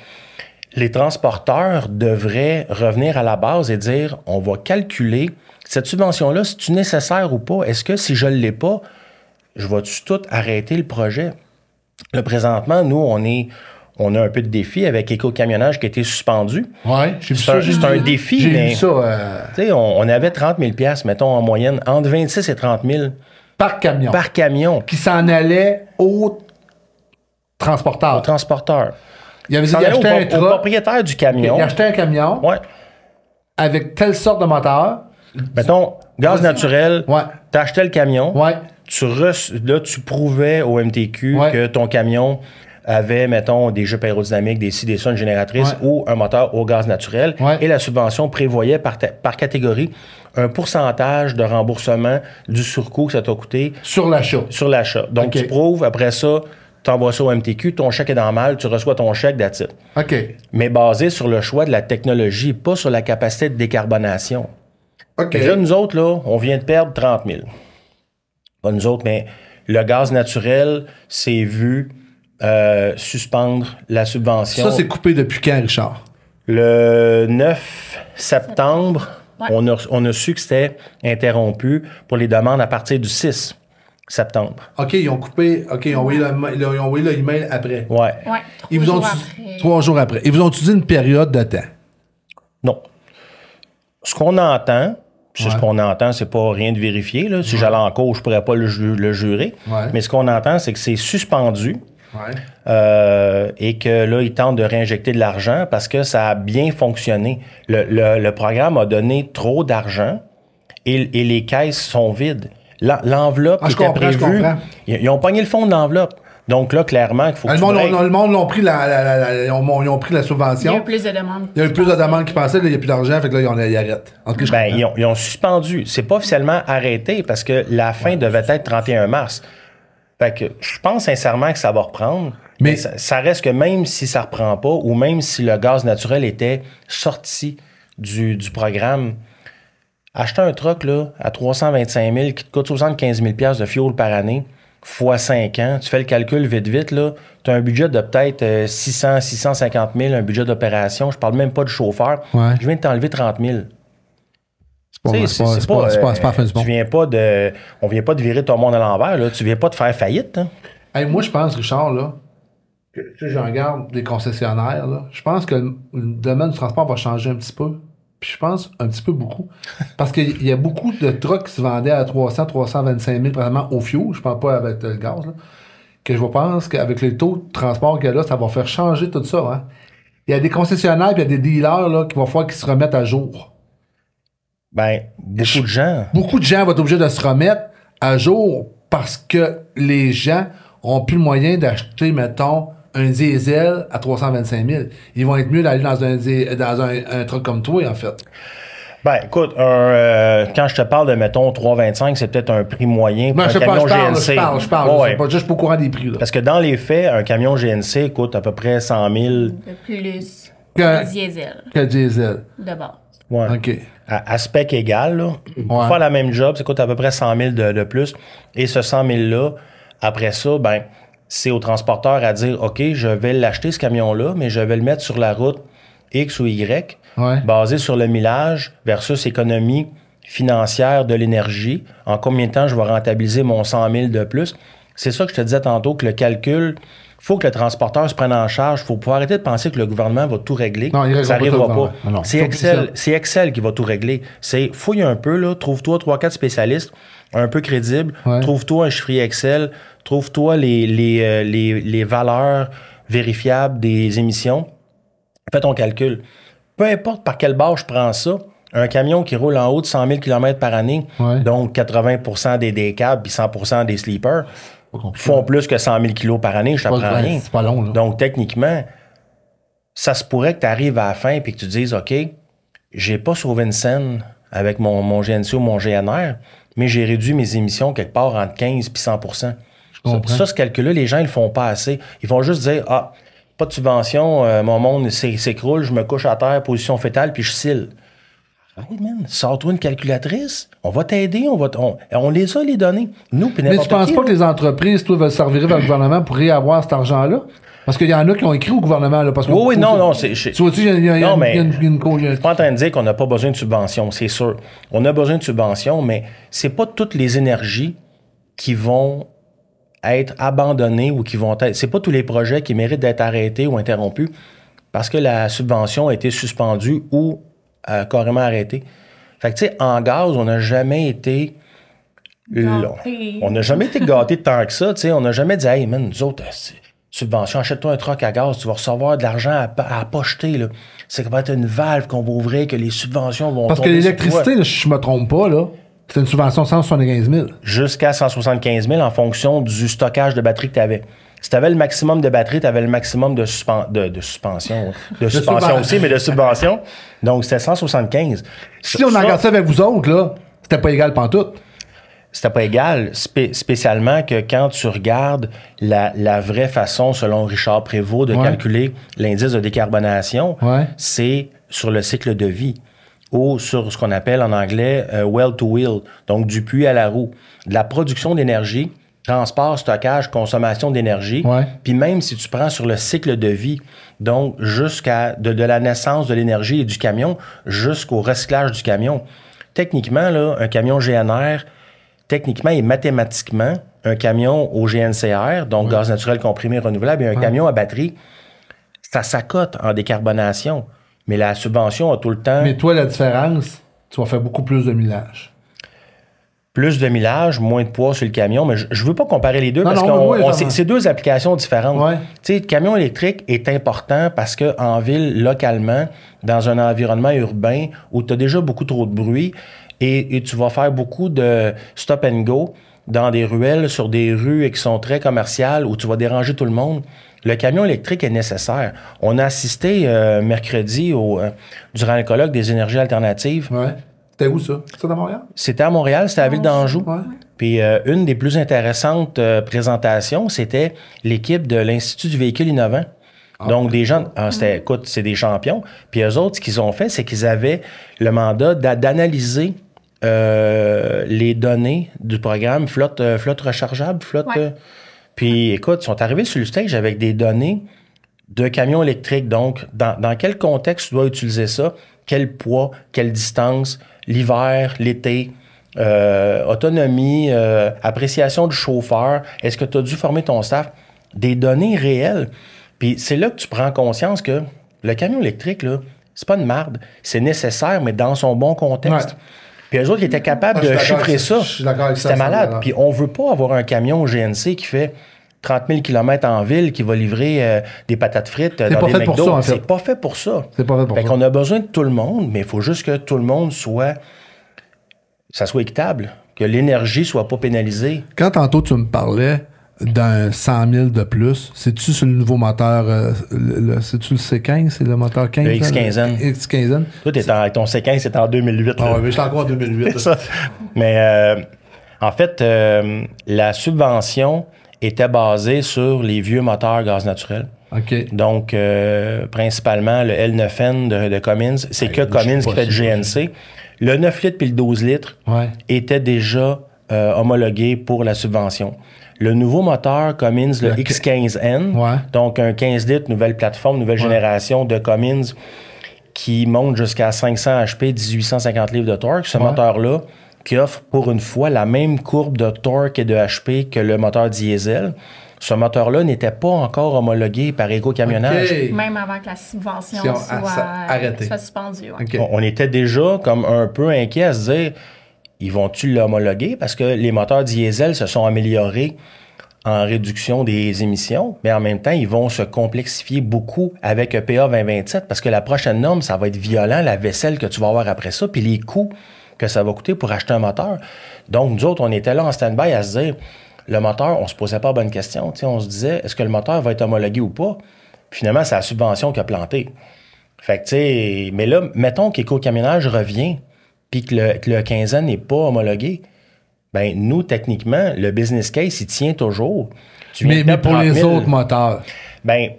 les transporteurs devraient revenir à la base et dire on va calculer cette subvention-là, si tu nécessaire ou pas. Est-ce que si je ne l'ai pas, je vais-tu tout arrêter le projet? Le présentement, nous, on est on a un peu de défi avec éco-camionnage qui a été suspendu. Oui, C'est un défi. J'ai vu ça. Euh, on, on, avait 30 000 mettons, en moyenne, entre 26 et 30 000. Par camion. Par camion. Qui s'en allait au transporteur. Au transporteur. Il y avait achetait un propriétaire du camion. Il achetait un camion. Avec telle sorte de moteur. Mettons, gaz naturel. Ouais. T'achetais le camion. Ouais. Tu là, tu prouvais au MTQ que ton camion avait, mettons, des jeux aérodynamiques, des CDS, une génératrice ou un moteur au gaz naturel. Et la subvention prévoyait par, par catégorie un pourcentage de remboursement du surcoût que ça t'a coûté. Sur l'achat. Sur l'achat. Donc, tu prouves, après ça, t'envoies ça au MTQ, ton chèque est normal, tu reçois ton chèque d'attitude. OK. Mais basé sur le choix de la technologie, pas sur la capacité de décarbonation. OK. Et nous autres, là, on vient de perdre 30 000. Pas nous autres, mais le gaz naturel c'est vu euh, suspendre la subvention. Ça, c'est coupé depuis quand, Richard? Le 9 septembre, on, a, su que c'était interrompu pour les demandes à partir du 6 septembre. OK, ils ont coupé. OK, ils ont envoyé le, après. Oui. trois jours après. Ils vous ont dit une période de temps? Non. Ce qu'on entend, c'est ce qu'on entend, c'est pas rien de vérifié. Si j'allais en cours, je pourrais pas le jurer. Mais ce qu'on entend, c'est que c'est suspendu euh, et que là, ils tentent de réinjecter de l'argent parce que ça a bien fonctionné. Le, le, programme a donné trop d'argent et, et, les caisses sont vides. L'enveloppe ah, était prévue. Ils, ont pogné le fond de l'enveloppe. Donc là, clairement, il faut ah, que le, monde, le monde, l'ont pris la, ils ont pris la subvention. Il y a eu plus de demandes. Il y a eu plus de demandes qui passaient, il n'y a plus d'argent, fait que là, ils, arrêtent. Ben, ils, ont, ils ont suspendu. C'est pas officiellement arrêté parce que la fin devait être le 31 mars. Fait que je pense sincèrement que ça va reprendre. Mais, ça, reste que même si ça reprend pas, ou même si le gaz naturel était sorti du, programme, acheter un truck là, à 325 000 qui te coûte 75 000 de fuel par année, fois 5 ans, tu fais le calcul vite, vite, là, tu as un budget de peut-être 600, 650 000, un budget d'opération. Je parle même pas du chauffeur. Je viens de t'enlever 30 000. C'est pas, du monde. Tu viens pas de, on vient pas de virer ton monde à l'envers. Tu viens pas de faire faillite. Hein. moi, je pense, Richard, là, que, je regarde des concessionnaires. je pense que le, domaine du transport va changer un petit peu. Puis je pense un petit peu beaucoup. Parce qu'il y a beaucoup de trucks qui se vendaient à 300, 325 000 probablement au fioul. Je parle pas avec euh, le gaz. que je pense qu'avec les taux de transport qu'il y a là, ça va faire changer tout ça. Hein. Il y a des concessionnaires, et il y a des dealers là, qui vont falloir qu'ils se remettent à jour. Ben, beaucoup de gens. Beaucoup de gens vont être obligés de se remettre à jour parce que les gens n'ont plus le moyen d'acheter, mettons, un diesel à 325 000. Ils vont être mieux d'aller dans un, dans un, truc comme toi, en fait. Ben, écoute, euh, quand je te parle de, mettons, 3,25, c'est peut-être un prix moyen pour un je camion parle, GNC. Je parle, je parle, ouais. pas, juste pour au courant des prix. Parce que dans les faits, un camion GNC coûte à peu près 100 000. De plus. Que, que diesel. Que diesel. D'abord. Ouais. À, aspect égal, là. Ouais. faire la même job, ça coûte à peu près 100 000 de, plus. Et ce 100 000-là, après ça, ben, c'est au transporteur à dire, OK, je vais l'acheter, ce camion-là, mais je vais le mettre sur la route X ou Y, basé sur le millage versus économie financière de l'énergie. En combien de temps je vais rentabiliser mon 100 000 de plus? C'est ça que je te disais tantôt, que le calcul il faut que le transporteur se prenne en charge. Il faut pouvoir arrêter de penser que le gouvernement va tout régler. Non, ça n'arrivera pas. C'est Excel, qui va tout régler. C'est fouille un peu, trouve-toi trois, quatre spécialistes un peu crédibles, trouve-toi un chiffrier Excel, trouve-toi euh, les, les, valeurs vérifiables des émissions. Fais ton calcul. Peu importe par quelle barre je prends ça, un camion qui roule en haut de 100 000 km par année, donc 80 des décables et 100 des sleepers, font plus que 100 000 kilos par année, je t'apprends rien. C'est pas Donc, techniquement, ça se pourrait que tu arrives à la fin et que tu te dises, OK, j'ai pas sauvé une scène avec mon, mon GNC ou mon GNR, mais j'ai réduit mes émissions quelque part entre 15 et 100 ça, ça, ce calcul-là, les gens, ils le font pas assez. Ils vont juste dire, ah, pas de subvention, euh, mon monde s'écroule, je me couche à terre, position fétale, puis je cile. Hey sors-toi une calculatrice, on va t'aider, on va on, les a les données. Nous, Mais tu penses pas que les entreprises, toi, veulent servir vers le gouvernement pour réavoir cet argent-là? Parce qu'il y en a qui ont écrit au gouvernement. Là, parce que oui, oui, non, non. Tu vois-tu, il y a, une Je suis pas en train de dire qu'on n'a pas besoin de subventions, c'est sûr. On a besoin de subventions, mais c'est pas toutes les énergies qui vont être abandonnées ou qui vont être. C'est pas tous les projets qui méritent d'être arrêtés ou interrompus parce que la subvention a été suspendue ou carrément arrêté. Fait que, tu sais, en gaz, on n'a jamais été long. On n'a jamais été gâté tant que ça. Tu on n'a jamais dit, hey, man, nous autres, euh, subvention, achète-toi un truck à gaz, tu vas recevoir de l'argent à, à pocheter. Là. C'est comme être une valve qu'on va ouvrir, que les subventions vont. Parce que l'électricité, je me trompe pas, là. C'est une subvention de 175 000. Jusqu'à 175 000 en fonction du stockage de batterie que tu avais si tu avais le maximum de batterie, tu avais le maximum de, de, suspension. De, suspension aussi, mais de subvention. Donc, c'était 175. Si on regarde ça avec vous autres, là, c'était pas égal pantoute. C'était pas égal, spécialement que quand tu regardes la, vraie façon, selon Richard Prévost, de calculer l'indice de décarbonation, c'est sur le cycle de vie ou sur ce qu'on appelle en anglais euh, well to wheel, donc du puits à la roue. De la production d'énergie transport, stockage, consommation d'énergie. Puis même si tu prends sur le cycle de vie, donc jusqu'à de, la naissance de l'énergie et du camion jusqu'au recyclage du camion, techniquement, là, un camion GNR, techniquement et mathématiquement, un camion au GNCR, donc gaz naturel comprimé renouvelable, et un camion à batterie, ça s'accote en décarbonation. Mais la subvention a tout le temps. Mais toi, la différence, tu vas faire beaucoup plus de millage plus de millage, moins de poids sur le camion, mais je, ne veux pas comparer les deux parce que c'est deux applications différentes. Tu sais, le camion électrique est important parce que en ville, localement, dans un environnement urbain où tu as déjà beaucoup trop de bruit et, tu vas faire beaucoup de stop and go dans des ruelles, sur des rues qui sont très commerciales où tu vas déranger tout le monde. Le camion électrique est nécessaire. On a assisté euh, mercredi au, euh, durant le colloque des énergies alternatives. Ouais c'était où ça? C'était à Montréal? C'était à Montréal, c'était à la ville ah, d'Anjou. Puis euh, une des plus intéressantes euh, présentations, c'était l'équipe de l'Institut du véhicule innovant. Ah, Donc, des gens, ah, c'était, écoute, c'est des champions. Puis eux autres, ce qu'ils ont fait, c'est qu'ils avaient le mandat d'analyser euh, les données du programme flotte, rechargeable, flotte. puis, écoute, ils sont arrivés sur le stage avec des données de camions électriques. Donc, dans, dans quel contexte tu dois utiliser ça? Quel poids, quelle distance, l'hiver, l'été, euh, autonomie, euh, appréciation du chauffeur, est-ce que tu as dû former ton staff, des données réelles. Puis c'est là que tu prends conscience que le camion électrique, là, c'est pas une marde. C'est nécessaire, mais dans son bon contexte. Puis eux autres, ils étaient capables ah, de chiffrer ça. C'était malade. Puis on veut pas avoir un camion GNC qui fait 30 000 km en ville qui va livrer euh, des patates frites euh, dans des McDo. En fait. C'est pas fait pour ça. C'est pas fait pour fait ça. On a besoin de tout le monde, mais il faut juste que tout le monde soit, ça soit équitable, que l'énergie soit pas pénalisée. Quand tantôt tu me parlais d'un 100 000 de plus, c'est-tu sur le nouveau moteur, euh, c'est-tu le C15, c'est le moteur 15? Le X15. Le X15. Toi, ton C15, c'est en 2008. Ah oui, mais l'ai encore en 2008. ça. Mais en fait, la subvention était basé sur les vieux moteurs gaz naturel. Donc, euh, principalement, le L9N de, de Cummins, c'est que Cummins qui fait le GNC. Le 9 litres puis le 12 litres étaient déjà euh, homologués pour la subvention. Le nouveau moteur Cummins, le X15N, donc un 15 litres, nouvelle plateforme, nouvelle génération de Cummins qui monte jusqu'à 500 HP, 1850 livres de torque. Ce moteur-là, qui offre pour une fois la même courbe de torque et de HP que le moteur diesel. Ce moteur-là n'était pas encore homologué par éco-camionnage. Même avant que la subvention on, euh, soit, suspendue. On, était déjà comme un peu inquiet à se dire ils vont-tu l'homologuer parce que les moteurs diesel se sont améliorés en réduction des émissions, mais en même temps, ils vont se complexifier beaucoup avec e EPA 2027 parce que la prochaine norme, ça va être violent, la vaisselle que tu vas avoir après ça, puis les coûts que ça va coûter pour acheter un moteur. Donc, nous autres, on était là en stand-by à se dire, le moteur, on se posait pas la bonne question. on se disait, est-ce que le moteur va être homologué ou pas? finalement, c'est la subvention qui a planté. Fait que, mais là, mettons qu'éco-camionnage revient, puis que le, que le n'est pas homologué. Ben, nous, techniquement, le business case, il tient toujours. mais, pour les autres moteurs. Ben,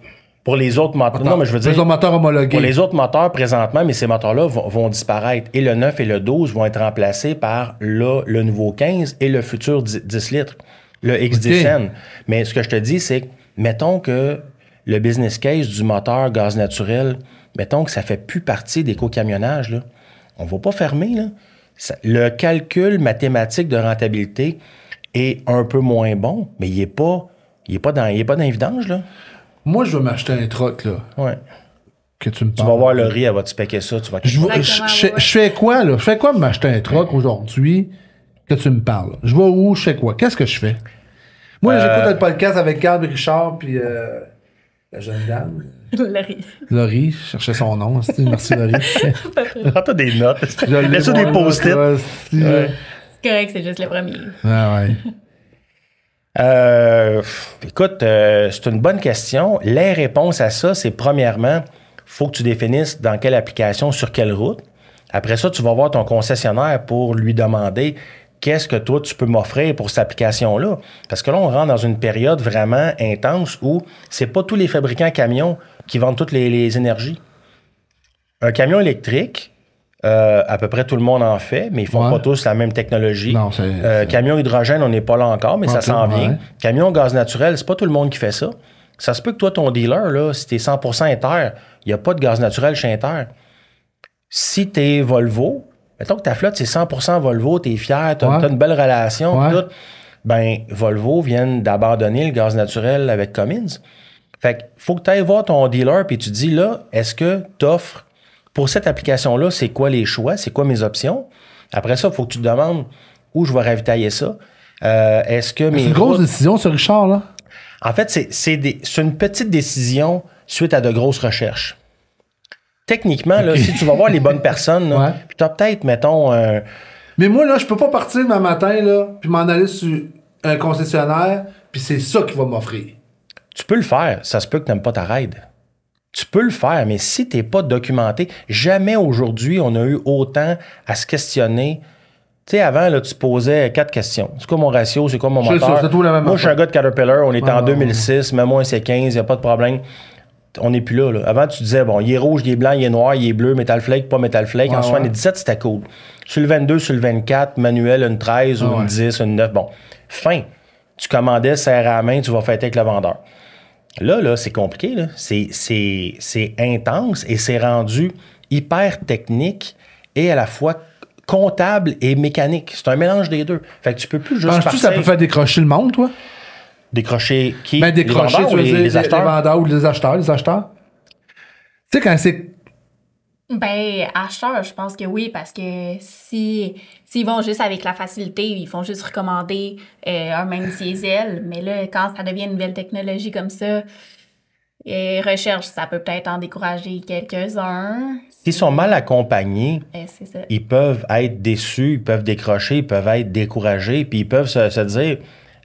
pour les autres moteurs. mais je veux dire. Les homologués. Pour les autres moteurs présentement, mais ces moteurs-là vont, disparaître. Et le 9 et le 12 vont être remplacés par le, nouveau 15 et le futur 10, litres, le X10N. Mais ce que je te dis, c'est que, mettons que le business case du moteur gaz naturel, mettons que ça fait plus partie des co-camionnages, là. On va pas fermer, le calcul mathématique de rentabilité est un peu moins bon, mais il n'est pas, il pas, dans, il pas là. Moi, je vais m'acheter un troc, là. Oui. Que tu me parles. Tu vas voir Laurie, riz, elle va te paquer ça, tu vas je, je, fais quoi, là? Je fais quoi m'acheter un troc aujourd'hui que tu me parles? Je vais où? Je fais quoi? Qu'est-ce que je fais? Moi, euh, j'écoute le podcast avec Carl Richard puis euh, la jeune dame. Laurie. Laurie, je cherchais son nom. Merci, Laurie. Tu toi des notes. laisse des post-it. c'est- C'est correct, c'est juste le premier. Ah ouais. Euh, écoute, euh, c'est une bonne question. Les réponses à ça, c'est premièrement, faut que tu définisses dans quelle application, sur quelle route. Après ça, tu vas voir ton concessionnaire pour lui demander qu'est-ce que toi, tu peux m'offrir pour cette application-là. Parce que là, on rentre dans une période vraiment intense où c'est pas tous les fabricants camions qui vendent toutes les énergies. Un camion électrique, euh, à peu près tout le monde en fait, mais ils font pas tous la même technologie. Euh, camion hydrogène, on n'est pas là encore, mais ça s'en vient. Camion gaz naturel, c'est pas tout le monde qui fait ça. Ça se peut que toi, ton dealer, là, si tu es 100% Inter, il n'y a pas de gaz naturel chez Inter. Si tu es Volvo, mettons que ta flotte, c'est 100% Volvo, tu es fier, tu une belle relation, ben Volvo viennent d'abandonner le gaz naturel avec Cummins. Fait que faut que tu ailles voir ton dealer puis tu dis là, est-ce que tu offres pour cette application-là, c'est quoi les choix, c'est quoi mes options. Après ça, il faut que tu te demandes où je vais ravitailler ça. Euh, est-ce que mes. C'est une grosse décision, ce Richard, là? En fait, c'est une petite décision suite à de grosses recherches. Techniquement, là, si tu vas voir les bonnes personnes, tu as peut-être, mettons. Mais moi, là, je peux pas partir demain matin, là, puis m'en aller sur un concessionnaire, puis c'est ça qui va m'offrir. Tu peux le faire. Ça se peut que tu n'aimes pas ta ride. Tu peux le faire, mais si tu n'es pas documenté, jamais aujourd'hui on a eu autant à se questionner. Tu sais, avant, là, tu posais quatre questions. C'est quoi mon ratio? C'est quoi mon moteur? Moi, je suis un gars de Caterpillar. On était en 2006. même moi c'est 15 Il n'y a pas de problème on n'est plus là, Avant, tu disais, bon, il est rouge, il est blanc, il est noir, il est bleu, Metal flake, pas Metal flake. soi, en est 17, c'était cool. Sur le 22, sur le 24, manuel, une 13 ah ou une 10, une 9. Bon, fin. Tu commandais, serre à la main, tu vas fêter avec le vendeur. Là, là, c'est compliqué. Là. C'est, intense et c'est rendu hyper technique et à la fois comptable et mécanique. C'est un mélange des deux. Fait que tu peux plus juste Penses-tu que ça peut faire décrocher le monde, toi? Décrocher qui? Ben, décrocher, les tu acheteurs? les ou les acheteurs, les acheteurs. Tu sais, quand c'est... Ben, acheteur, je pense que oui, parce que si S'ils vont juste avec la facilité, ils font juste recommander euh, un même diesel. Mais là, quand ça devient une nouvelle technologie comme ça, et euh, recherche, ça peut peut-être en décourager quelques-uns. S'ils sont mal accompagnés, euh, ils peuvent être déçus, ils peuvent décrocher, ils peuvent être découragés, puis ils peuvent se, dire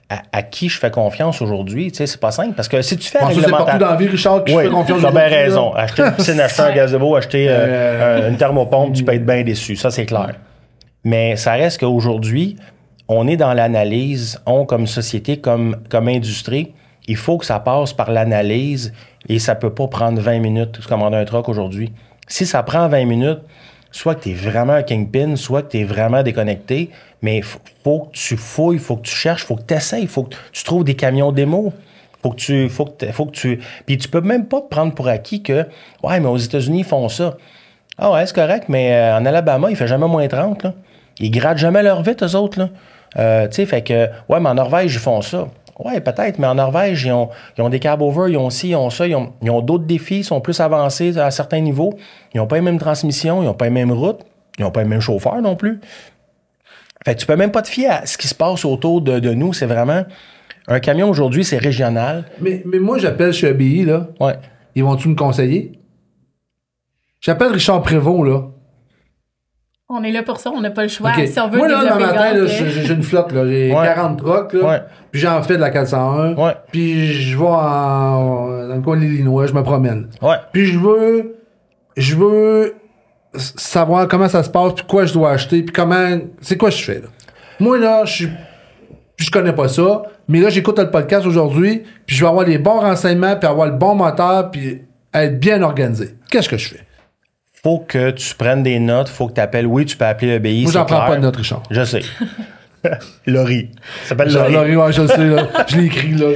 à, qui je fais confiance aujourd'hui, tu sais, c'est pas simple. Parce que si tu fais C'est partout dans la vie, Richard, que je fais confiance. bien raison. Acheter une piscine, acheter un gazebo, acheter une thermopompe, tu peux être bien déçu. Ça, c'est clair. Mais ça reste qu'aujourd'hui, on est dans l'analyse, on comme société, comme, comme industrie, il faut que ça passe par l'analyse et ça peut pas prendre 20 minutes de commander un truck aujourd'hui. Si ça prend 20 minutes, soit que tu es vraiment un kingpin, soit que tu es vraiment déconnecté, mais il faut, que tu fouilles, il faut que tu cherches, il faut que tu essayes, il faut que tu trouves des camions démo. Faut que tu, faut que, tu. Puis tu peux même pas te prendre pour acquis que, ouais, mais aux États-Unis, ils font ça. Ah ouais, c'est correct, mais euh, en Alabama, il fait jamais moins 30, là. Ils grattent jamais leur vite, eux autres. Là. Euh, tu sais, fait que, ouais, mais en Norvège, ils font ça. Ouais, peut-être, mais en Norvège, ils ont, ils ont des cabovers, ils ont ci, ils ont ça, ils ont, d'autres défis, ils sont plus avancés à certains niveaux. Ils n'ont pas les mêmes transmissions, ils n'ont pas les mêmes routes, ils n'ont pas les mêmes chauffeurs non plus. Fait que tu peux même pas te fier à ce qui se passe autour de, nous. C'est vraiment. Un camion aujourd'hui, c'est régional. Mais, mais moi, j'appelle chez ABI, là. Ouais. Ils vont-tu me conseiller? J'appelle Richard Prévost, là. On est là pour ça, on n'a pas le choix. Si on veut Moi, là, dans matin, j'ai une flotte, là. J'ai 40 trucks Puis j'en fais de la 401. Puis je vais en, dans le coin de l'Illinois, je me promène. Puis je veux, je veux savoir comment ça se passe, puis quoi je dois acheter, puis comment, c'est quoi je fais, là. Moi, là, je suis, je connais pas ça, mais là, j'écoute le podcast aujourd'hui, puis je vais avoir les bons renseignements, puis avoir le bon moteur, puis être bien organisé. Qu'est-ce que je fais? faut que tu prennes des notes, faut que tu appelles. Oui, tu peux appeler le BI. Moi, j'en prends pas de notes, Richard. Je sais. Laurie. Ça s'appelle Laurie. Laurie, je sais, je l'ai écrit, là.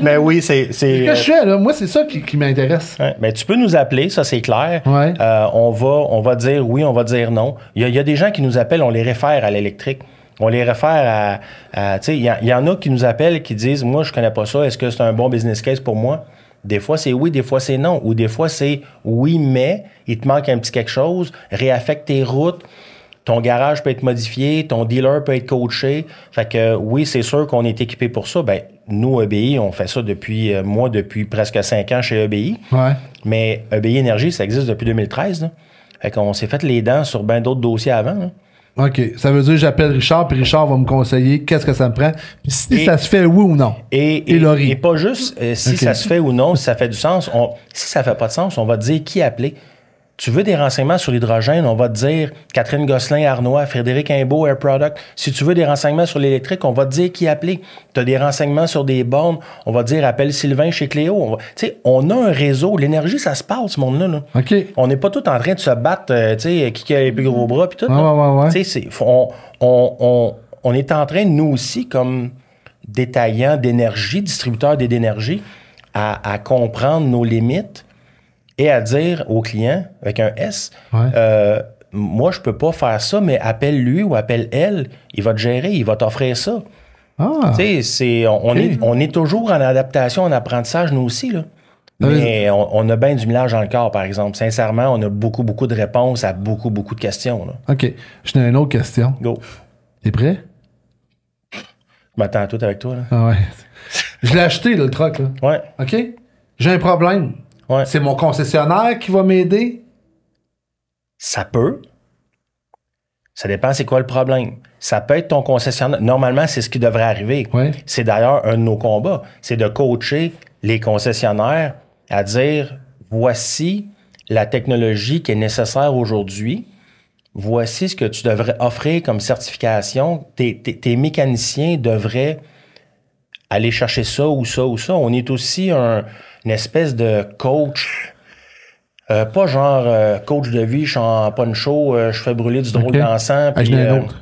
Mais ben oui, c'est. C'est ce que je fais, là. Moi, c'est ça qui, m'intéresse. mais ben, tu peux nous appeler, ça, c'est clair. Euh, on, va, on va dire oui, on va dire non. Il y, a des gens qui nous appellent, on les réfère à l'électrique. On les réfère à. tu sais, il y, y, en a qui nous appellent, qui disent Moi, je connais pas ça, est-ce que c'est un bon business case pour moi? Des fois, c'est oui, des fois, c'est non. Ou des fois, c'est oui, mais il te manque un petit quelque chose, réaffecte tes routes, ton garage peut être modifié, ton dealer peut être coaché. Fait que oui, c'est sûr qu'on est équipé pour ça. Ben, nous, EBI, on fait ça depuis, euh, moi, depuis presque cinq ans chez EBI. Ouais. Mais EBI Énergie, ça existe depuis 2013. Là. Fait qu'on s'est fait les dents sur bien d'autres dossiers avant. OK. Ça veut dire que j'appelle Richard, puis Richard va me conseiller qu'est-ce que ça me prend, puis si ça se fait oui ou non. Et, pas juste euh, si ça se fait ou non, si ça fait du sens. si ça fait pas de sens, on va dire qui appeler. Tu veux des renseignements sur l'hydrogène, on va te dire Catherine Gosselin, Arnois, Frédéric Imbeau, Air Product. Si tu veux des renseignements sur l'électrique, on va te dire qui appeler. Tu as des renseignements sur des bornes, on va te dire appelle Sylvain chez Cléo. On, on a un réseau. L'énergie, ça se passe, ce monde-là. On n'est pas tout en train de se battre, euh, sais, qui a les plus gros bras, puis tout. On, on est en train, nous aussi, comme détaillants d'énergie, distributeurs d'énergie, à, comprendre nos limites, et à dire au client avec un S, euh, moi, je peux pas faire ça, mais appelle lui ou appelle elle, il va te gérer, il va t'offrir ça. Ah, c'est, on, est, on est toujours en adaptation, en apprentissage, nous aussi. Là. Mais on, a bien du mélange dans le corps, par exemple. Sincèrement, on a beaucoup, beaucoup de réponses à beaucoup, beaucoup de questions. OK. Je n'ai une autre question. Go. T'es prêt? Je m'attends à tout avec toi. Là. Ah ouais. Je l'ai acheté, le truc Là. Ouais. OK? J'ai un problème. C'est mon concessionnaire qui va m'aider? Ça peut. Ça dépend c'est quoi le problème. Ça peut être ton concessionnaire. Normalement, c'est ce qui devrait arriver. C'est d'ailleurs un de nos combats. C'est de coacher les concessionnaires à dire voici la technologie qui est nécessaire aujourd'hui. Voici ce que tu devrais offrir comme certification. tes mécaniciens devraient aller chercher ça ou ça ou ça. On est aussi un, une espèce de coach. Euh, pas genre euh, coach de vie, je suis en une show, euh, je fais brûler du drôle okay. d'encens. Ah, puis, C'est autre.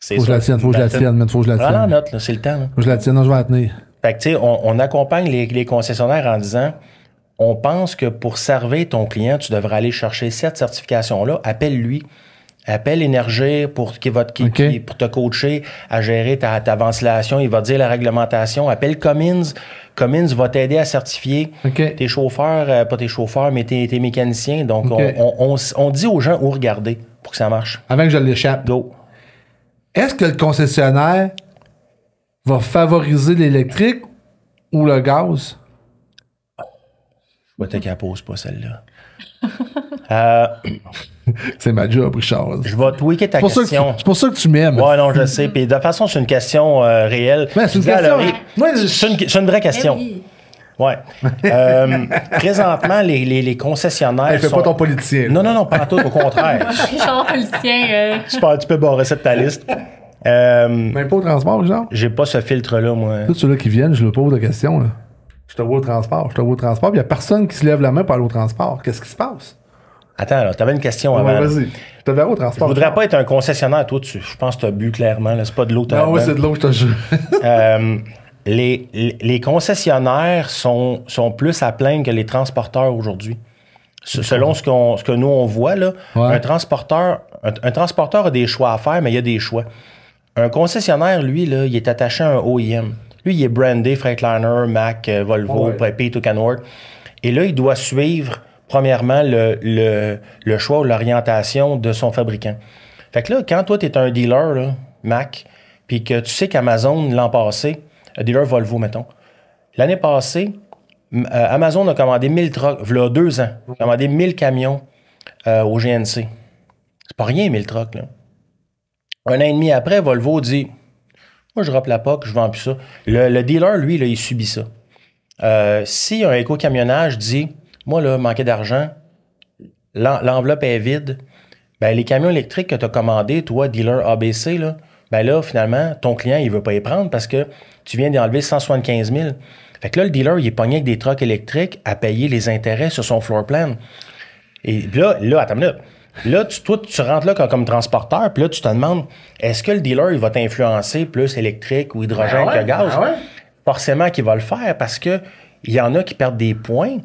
Faut que je la tienne, faut que je la bah, tienne, faut que je la tienne. note, c'est le temps. Faut que je la tienne, je vais la tenir. Fait que, tu sais, on, accompagne les, les, concessionnaires en disant on pense que pour servir ton client, tu devrais aller chercher cette certification-là, appelle-lui. Appelle Énergie pour, qui pour te coacher à gérer ta, ventilation. Il va te dire la réglementation. Appelle Cummins. Cummins va t'aider à certifier tes chauffeurs, euh, pas tes chauffeurs, mais tes, mécaniciens. Donc, on, on, dit aux gens où regarder pour que ça marche. Avant que je l'échappe. Est-ce que le concessionnaire va favoriser l'électrique ou le gaz? Je vais te pas celle-là. euh, c'est ma job, Richard. Je vais tweaker ta question. C'est pour ça que tu m'aimes. Ouais, non, je sais. Puis de toute façon, c'est une question euh, réelle. c'est une c'est, une, vraie question. Eh oui. Ouais. Euh, présentement, les, les, les concessionnaires. Hey, fais pas ton politicien. Non, non, non, pas tout, au contraire. Richard, politicien. sien. Euh. Tu, peux, tu peux bon ta liste. Même pas au transport, genre? J'ai pas ce filtre-là, moi. Tous ceux-là qui viennent, je le pose de question. Là. Je te vois au transport, je te vois au transport. Il n'y a personne qui se lève la main pour aller au transport. Qu'est-ce qui se passe? Attends, t'avais une question avant. Ouais, vas-y. Je te au transport. Je voudrais pas être un concessionnaire, toi, tu, je pense que tu bu clairement, là, c'est pas de l'eau. Non, oui, c'est de l'eau, je te jure. Euh, les, les, concessionnaires sont, sont plus à plaindre que les transporteurs aujourd'hui. Selon ce, qu'on, ce que nous, on voit, là, un, transporteur, un, transporteur a des choix à faire, mais il y a des choix. Un concessionnaire, lui, là, il est attaché à un OEM. Lui, il est brandé Freightliner, Mac, euh, Volvo, ouais. Pepe, Et là, il doit suivre premièrement, le, choix ou l'orientation de son fabricant. Fait que là, quand toi, tu es un dealer, Mac, puis que tu sais qu'Amazon, l'an passé, un dealer Volvo, mettons, l'année passée, euh, Amazon a commandé 1000 trucks, il y deux ans, a commandé 1000 camions euh, au GNC. C'est pas rien, 1000 trucks, là. Un an et demi après, Volvo dit Moi, je rappe la que je vends plus ça. Le, dealer, lui, là, il subit ça. Euh, si un éco-camionnage dit moi, là, manquer d'argent, l'enveloppe est vide. Ben, les camions électriques que tu as commandés, toi, dealer ABC, là, ben là, finalement, ton client, il ne veut pas les prendre parce que tu viens d'enlever 175 000. Fait que là, le dealer, il est pogné avec des trucks électriques à payer les intérêts sur son floor plan. Et là, là, attends une Là, tu, toi, tu rentres là comme, transporteur, puis là, tu te demandes, est-ce que le dealer, il va t'influencer plus électrique ou hydrogène ben que gaz? Ben Forcément qu'il va le faire parce que il y en a qui perdent des points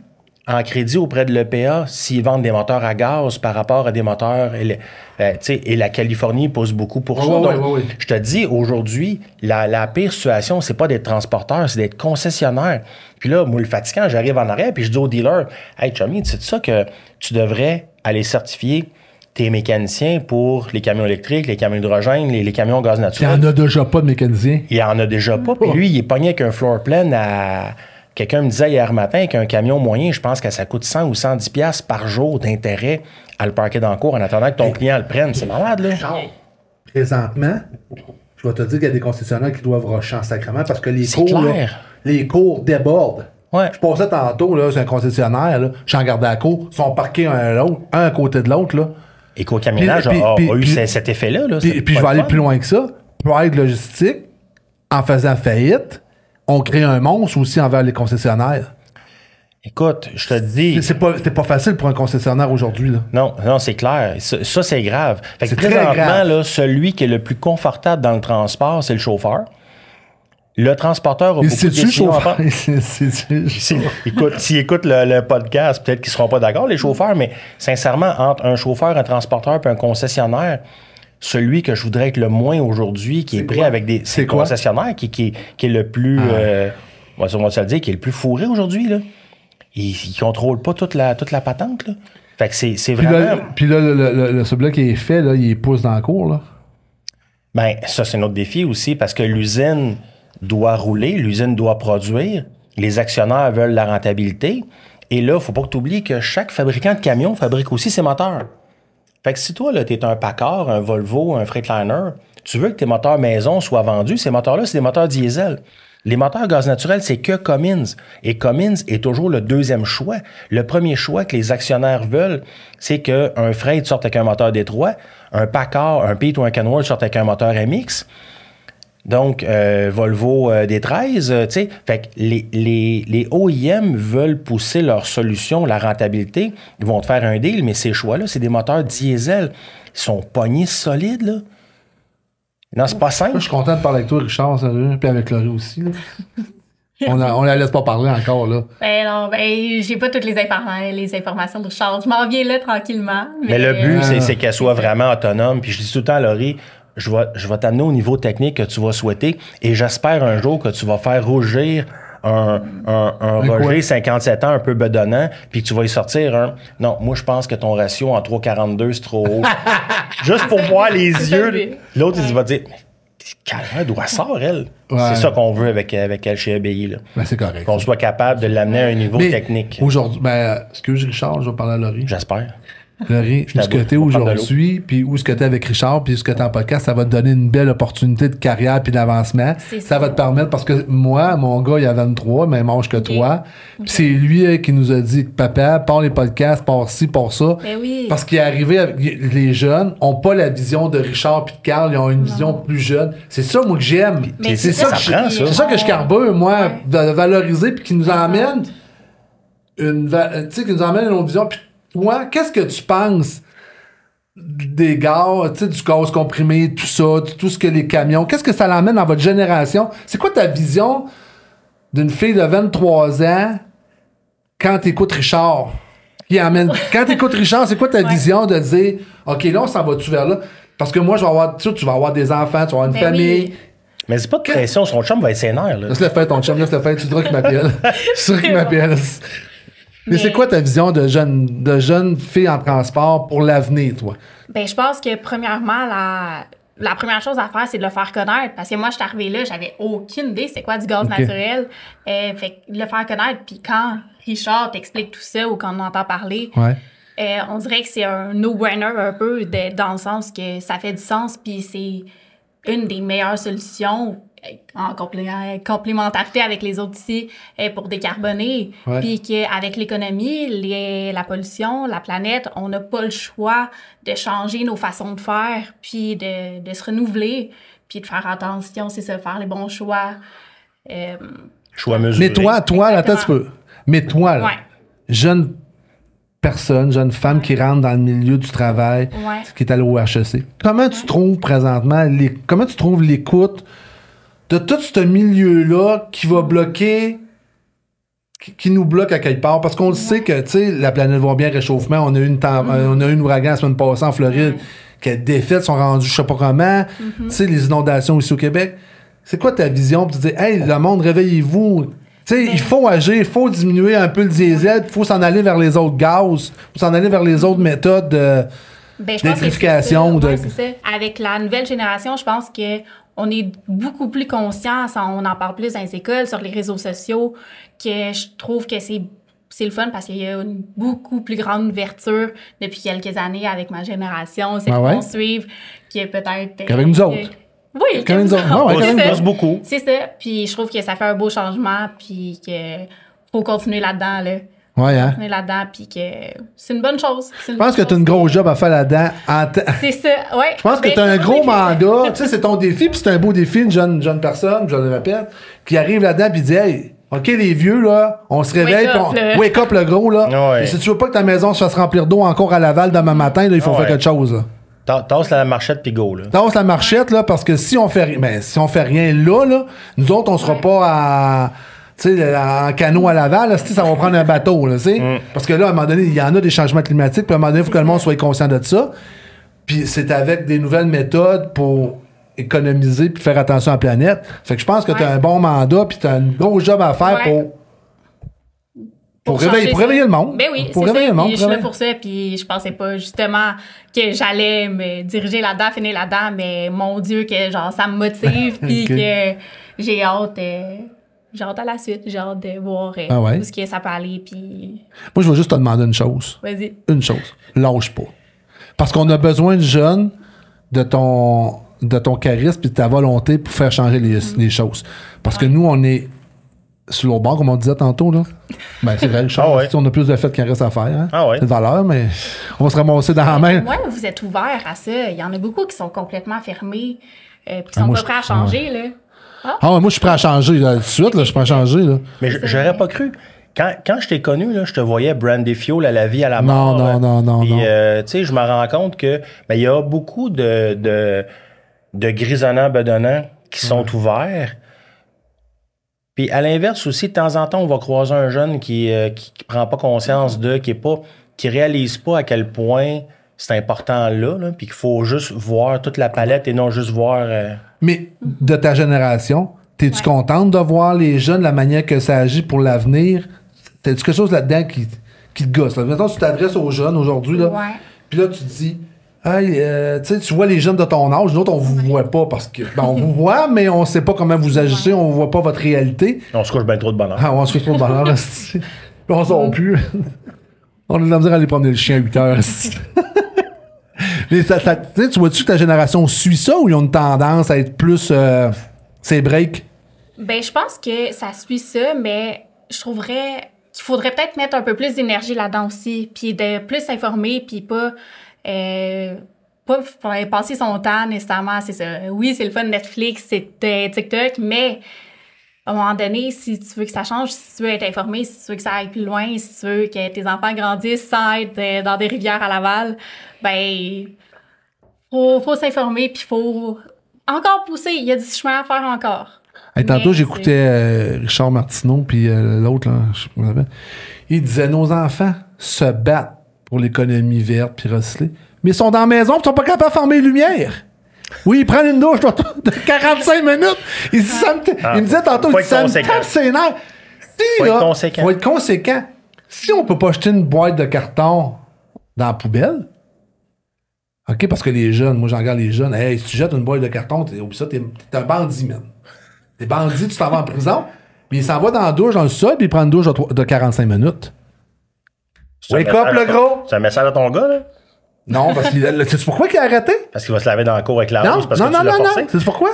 en crédit auprès de l'EPA s'ils vendent des moteurs à gaz par rapport à des moteurs. Et, ben, et la Californie pousse beaucoup pour ça. je te dis, aujourd'hui, la, la, pire situation, c'est pas d'être transporteur, c'est d'être concessionnaire. Puis là, moi, le fatigant, j'arrive en arrière, puis je dis au dealer Hey, Chummy, c'est ça que tu devrais aller certifier tes mécaniciens pour les camions électriques, les camions hydrogène, les, camions gaz naturel. Il n'y en a déjà pas de mécaniciens. Il n'y en a déjà pas. Puis oh. lui, il est pogné avec un floor plan à Quelqu'un me disait hier matin qu'un camion moyen, je pense que ça coûte 100 ou 110 pièces par jour d'intérêt à le parquer dans le cours en attendant que ton client le prenne. C'est malade, là. Présentement, je vais te dire qu'il y a des concessionnaires qui doivent rusher en sacrement parce que les cours, les cours débordent. Ouais. Je passais tantôt, là, c'est un concessionnaire, là, je suis garde à la ils sont parqués un à l'autre, un côté de l'autre, là. qu'au camionnage a, a, eu cet effet-là, là. Puis, puis je vais aller plus loin que ça. Pride Logistique, en faisant faillite, on crée un monstre aussi envers les concessionnaires. Écoute, je te dis. C'est pas, pas facile pour un concessionnaire aujourd'hui. Non, non, c'est clair. Ça, c'est grave. Fait que présentement, Là, celui qui est le plus confortable dans le transport, c'est le chauffeur. Le transporteur a beaucoup de chauffeur? C'est Écoute, s'ils écoutent le, podcast, peut-être qu'ils seront pas d'accord, les chauffeurs, mais sincèrement, entre un chauffeur, un transporteur et un concessionnaire, celui que je voudrais être le moins aujourd'hui, qui est, prêt pris avec des, concessionnaires, qui, qui, est le plus, ah. euh, qui est le plus fourré aujourd'hui. Il ne contrôle pas toute la, toute la patente. Fait c'est vraiment. Puis là, ce bloc est fait, il pousse dans le cours. Là. Ben, ça, c'est notre défi aussi, parce que l'usine doit rouler, l'usine doit produire, les actionnaires veulent la rentabilité. Et là, il ne faut pas que tu oublies que chaque fabricant de camions fabrique aussi ses moteurs. Fait que si toi, tu es un Packard, un Volvo, un Freightliner, tu veux que tes moteurs maison soient vendus, ces moteurs-là, c'est des moteurs diesel. Les moteurs gaz naturel, c'est que Cummins. Et Cummins est toujours le deuxième choix. Le premier choix que les actionnaires veulent, c'est qu'un freight sorte avec un moteur Détroit, un Packard, un Pete ou un Kenworth sorte avec un moteur MX. Donc, euh, Volvo euh, D13, euh, tu sais, fait que les, les, OIM veulent pousser leur solution, la rentabilité. Ils vont te faire un deal, mais ces choix-là, c'est des moteurs diesel. Ils sont pognés solides, là. Non, c'est pas simple. Je suis content de parler avec toi, Richard, sérieux, puis avec Laurie aussi. On, la laisse pas parler encore, là. Ben non, ben, j'ai pas toutes les, les informations de Richard. Je m'en viens là tranquillement. Mais, le but, c'est qu'elle soit vraiment autonome. Puis je dis tout le temps à Laurie, je vais, je t'amener au niveau technique que tu vas souhaiter et j'espère un jour que tu vas faire rougir un, un, 57 ans un peu bedonnant, puis tu vas y sortir un. Non, moi, je pense que ton ratio en 3,42, c'est trop haut. Juste pour voir les yeux. L'autre, il va dire Calme, doit elle sort, elle. C'est ça qu'on veut avec, avec elle chez ABI. Ben, c'est correct. Qu'on soit capable de l'amener à un niveau technique. Aujourd'hui, ben, excuse Richard, je vais parler à Laurie. J'espère où ce que tu es aujourd'hui, puis où ce que tu es avec Richard, puis ce que tu en podcast, ça va te donner une belle opportunité de carrière puis d'avancement. Ça, va te permettre, parce que moi, mon gars, il a 23, même âge que toi. c'est lui euh, qui nous a dit, papa, pars les podcasts, pars ci, pars ça. Ben parce qu'il est arrivé, les jeunes ont pas la vision de Richard puis de Carl, ils ont une vision plus jeune. C'est ça, moi, que j'aime. C'est ça, ça, ça, que je, ça que je moi, de valoriser puis qui nous emmène une, tu sais, qui nous amène une autre vision qu'est-ce que tu penses des gars, du gaz comprimé, tout ça, tout ce que les camions, qu'est-ce que ça l'amène dans votre génération? C'est quoi ta vision d'une fille de 23 ans quand t'écoutes Richard? amène... quand t'écoutes Richard, c'est quoi ta vision de dire, OK, là, on s'en va-tu vers là? Parce que moi, je vais avoir, tu, vas avoir des enfants, tu vas avoir une ben famille. Mais c'est pas de pression, son chum va être sénère. Laisse le faire, ton chum, laisse le faire, tu diras qu'il m'appelle. sûr qu'il m'appelle. Mais, c'est quoi ta vision de jeune, de fille en transport pour l'avenir, toi? Ben je pense que premièrement, la, la première chose à faire, c'est de le faire connaître. Parce que moi, je suis arrivée là, j'avais aucune idée c'est quoi du gaz naturel. et euh, fait le faire connaître, puis quand Richard t'explique tout ça ou quand on entend parler, euh, on dirait que c'est un no-brainer un peu, dans le sens que ça fait du sens, puis c'est une des meilleures solutions euh, en complémentarité avec les autres ici euh, pour décarboner. Puis qu'avec l'économie, la pollution, la planète, on n'a pas le choix de changer nos façons de faire, puis de, se renouveler, puis de faire attention, c'est ça, faire les bons choix. Euh, choix Mais toi, toi, la tête, tu peux. Mais toi, jeune personne, jeune femme qui rentre dans le milieu du travail, qui est à l'OHEC, comment tu trouves présentement, les, comment tu trouves l'écoute de tout ce milieu-là qui va bloquer qui nous bloque à quelque part parce qu'on sait que tu sais la planète va bien réchauffement on a eu une mm-hmm. on a une ouragan la semaine passée en Floride mm que sont rendues je sais pas comment mm-hmm. tu sais les inondations ici au Québec c'est quoi ta vision pour te hey le monde réveillez-vous tu sais il ben- faut agir il faut diminuer un peu le diesel il faut s'en aller vers les autres gaz faut s'en aller vers les autres méthodes de Avec la nouvelle génération, je pense que on est beaucoup plus conscients, on en parle plus dans les écoles, sur les réseaux sociaux, que je trouve que c'est c'est le fun parce qu'il y a une beaucoup plus grande ouverture depuis quelques années avec ma génération. C'est ah qui est peut-être. Euh, avec nous autres. Oui, avec nous autres. Non, ah ouais, beaucoup. C'est ça. Puis je trouve que ça fait un beau changement, puis qu'il faut continuer là-dedans. Là. Ouais, hein? là puis que c'est une bonne chose. je pense que tu as une grosse job à faire là-dedans. C'est ça, ouais. Je pense que ben, tu as un gros mandat. tu sais, c'est ton défi, puis c'est un beau défi, une jeune, jeune personne, je le répète, qui arrive là-dedans, puis dit, hey, OK, les vieux, là, on se réveille, wake on, le... wake up le gros, là. Et si tu veux pas que ta maison se fasse remplir d'eau encore à Laval demain matin, là, il faut faire quelque chose. t'en Tasse la marchette puis go, là. Tasse la marchette, là, parce que si on fait, si on fait rien là, nous autres, on sera pas à tu sais, en canot à Laval, là, ça va prendre un bateau, là, sais mm. Parce que là, à un moment donné, il y en a des changements climatiques, puis à un moment donné, il faut que le monde soit conscient de ça. Puis c'est avec des nouvelles méthodes pour économiser puis faire attention à la planète. Fait que je pense que tu as un bon mandat, puis tu as un gros job à faire pour pour, réveiller, le monde. Ben oui, pour réveiller le monde. Puis je suis là pour ça, puis je pensais pas justement que j'allais me diriger là-dedans, finir là-dedans, mais mon Dieu, que genre ça me motive, puis que j'ai hâte. Euh, j'ai à la suite, j'ai hâte de voir euh, ah où ce ça peut aller. Puis... Moi, je veux juste te demander une chose. Vas-y. Une chose. Lâche pas. Parce qu'on a besoin de jeunes, de ton, de ton charisme et de ta volonté pour faire changer les, mm. choses. Parce que nous, on est sur le bord, comme on disait tantôt, là. Ben, c'est vrai, le Ah On a plus de fêtes qu'il reste à faire. Hein. Ah ouais. C'est de valeur, mais on va se ramasser dans la main. Oui, vous êtes ouvert à ça. Il y en a beaucoup qui sont complètement fermés et euh, qui ah, sont pas prêts à changer, là. Ah, moi, je suis prêt à changer. de suite, je suis prêt à changer. Là. Mais j'aurais pas cru. Quand, je t'ai connu, je te voyais brandy fuel à la vie, à la mort. Non, non, non, non. Euh, tu sais, je me rends compte que ben, il y a beaucoup de, de, de grisonnants bedonnants qui sont ouverts. Puis à l'inverse aussi, de temps en temps, on va croiser un jeune qui ne euh, prend pas conscience de, qui ne pas, qui réalise pas à quel point c'est important là, là puis qu'il faut juste voir toute la palette et non juste voir. Euh, mais de ta génération, t'es-tu contente de voir les jeunes, la manière que ça agit pour l'avenir? T'as-tu quelque chose là-dedans qui, qui te gosse? Maintenant, tu t'adresses aux jeunes aujourd'hui, là, puis là, tu te dis. Hey, euh, tu vois les jeunes de ton âge, d'autres on vous voit pas parce que. Ben, on vous voit, mais on sait pas comment vous agissez, on voit pas votre réalité. On se couche bien trop de bonheur. Ah, on se couche trop de bonheur. on s'en mm. plus. on est de la misère à promener le chien à 8 heures ça, tu vois-tu que ta génération suit ça ou ils ont une tendance à être plus. Euh, c'est break? Ben, je pense que ça suit ça, mais je trouverais qu'il faudrait peut-être mettre un peu plus d'énergie là-dedans aussi, puis de plus s'informer, puis pas. Euh, pas passer son temps nécessairement, c'est ça. Oui, c'est le fun Netflix, c'est euh, TikTok, mais à un moment donné, si tu veux que ça change, si tu veux être informé, si tu veux que ça aille plus loin, si tu veux que tes enfants grandissent sans être euh, dans des rivières à Laval, ben, faut, faut s'informer, puis faut encore pousser. Il y a du chemin à faire encore. tantôt, j'écoutais euh, Richard Martineau, puis euh, l'autre, je sais pas Il disait Nos enfants se battent pour l'économie verte, puis recelée, mais ils sont dans la maison, ils sont pas capables de former lumière. Oui, il prend une douche de 45 minutes. Il, dit, ça me ah, il me disait tantôt, il dit, ça me tape ses nerfs. faut être conséquent. Si on peut pas jeter une boîte de carton dans la poubelle, OK, parce que les jeunes, moi j'en regarde les jeunes, hey, si tu jettes une boîte de carton, t'es, un bandit, man. T'es bandit, tu t'en vas en prison, puis il s'en va dans la douche, dans le sol, puis il prend une douche de 45 minutes. Wake up, le gros! C'est un message à ton gars, là? Non, parce qu'il C'est pourquoi il a arrêté? Parce qu'il va se laver dans la cour avec la non, rose parce non, que non, tu non, non. C'est pourquoi?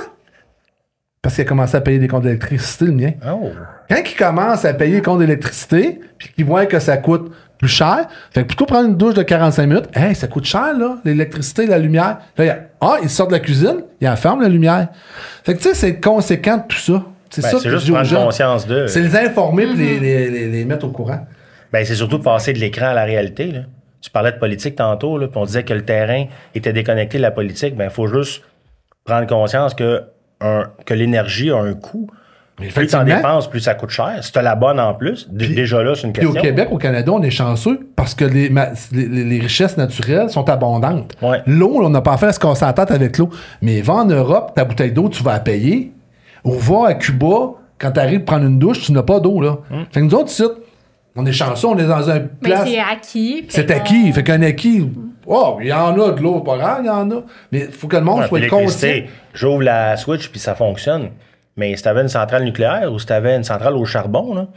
Parce qu'il a commencé à payer des comptes d'électricité, le mien. Oh. Quand il commence à payer les comptes d'électricité, puis qu'il voit que ça coûte plus cher, fait que plutôt prendre une douche de 45 minutes, hé, ça coûte cher, là, l'électricité, la lumière. Là, il, ah, il sort de la cuisine, il enferme la lumière. Fait que tu sais, c'est conséquent de tout ça. C'est ben, ça que juste prendre conscience de. C'est les informer les, mhm. les, les, les mettre au courant. Ben, c'est surtout passer de l'écran à la réalité, là tu parlais de politique tantôt, puis on disait que le terrain était déconnecté de la politique, ben il faut juste prendre conscience que, que l'énergie a un coût. plus tu en dépenses, plus ça coûte cher. Si tu la bonne en plus, déjà là, c'est une question. au Québec, au Canada, on est chanceux parce que les, richesses naturelles sont abondantes. L'eau, on n'a pas fait à ce qu'on tête avec l'eau. Mais va en Europe, ta bouteille d'eau, tu vas à payer. Ou va à Cuba, quand tu arrives prendre une douche, tu n'as pas d'eau. là. Hmm. Fait que nous autres, on est chanceux, on est dans un place. Mais c'est acquis. C'est acquis. Fait qu'un acquis, oh, il y en a de l'eau pas grave, il y en a. Mais il faut que le monde soit conscient. J'ouvre la switch puis ça fonctionne. Mais si t'avais une centrale nucléaire ou si t'avais une centrale au charbon, là,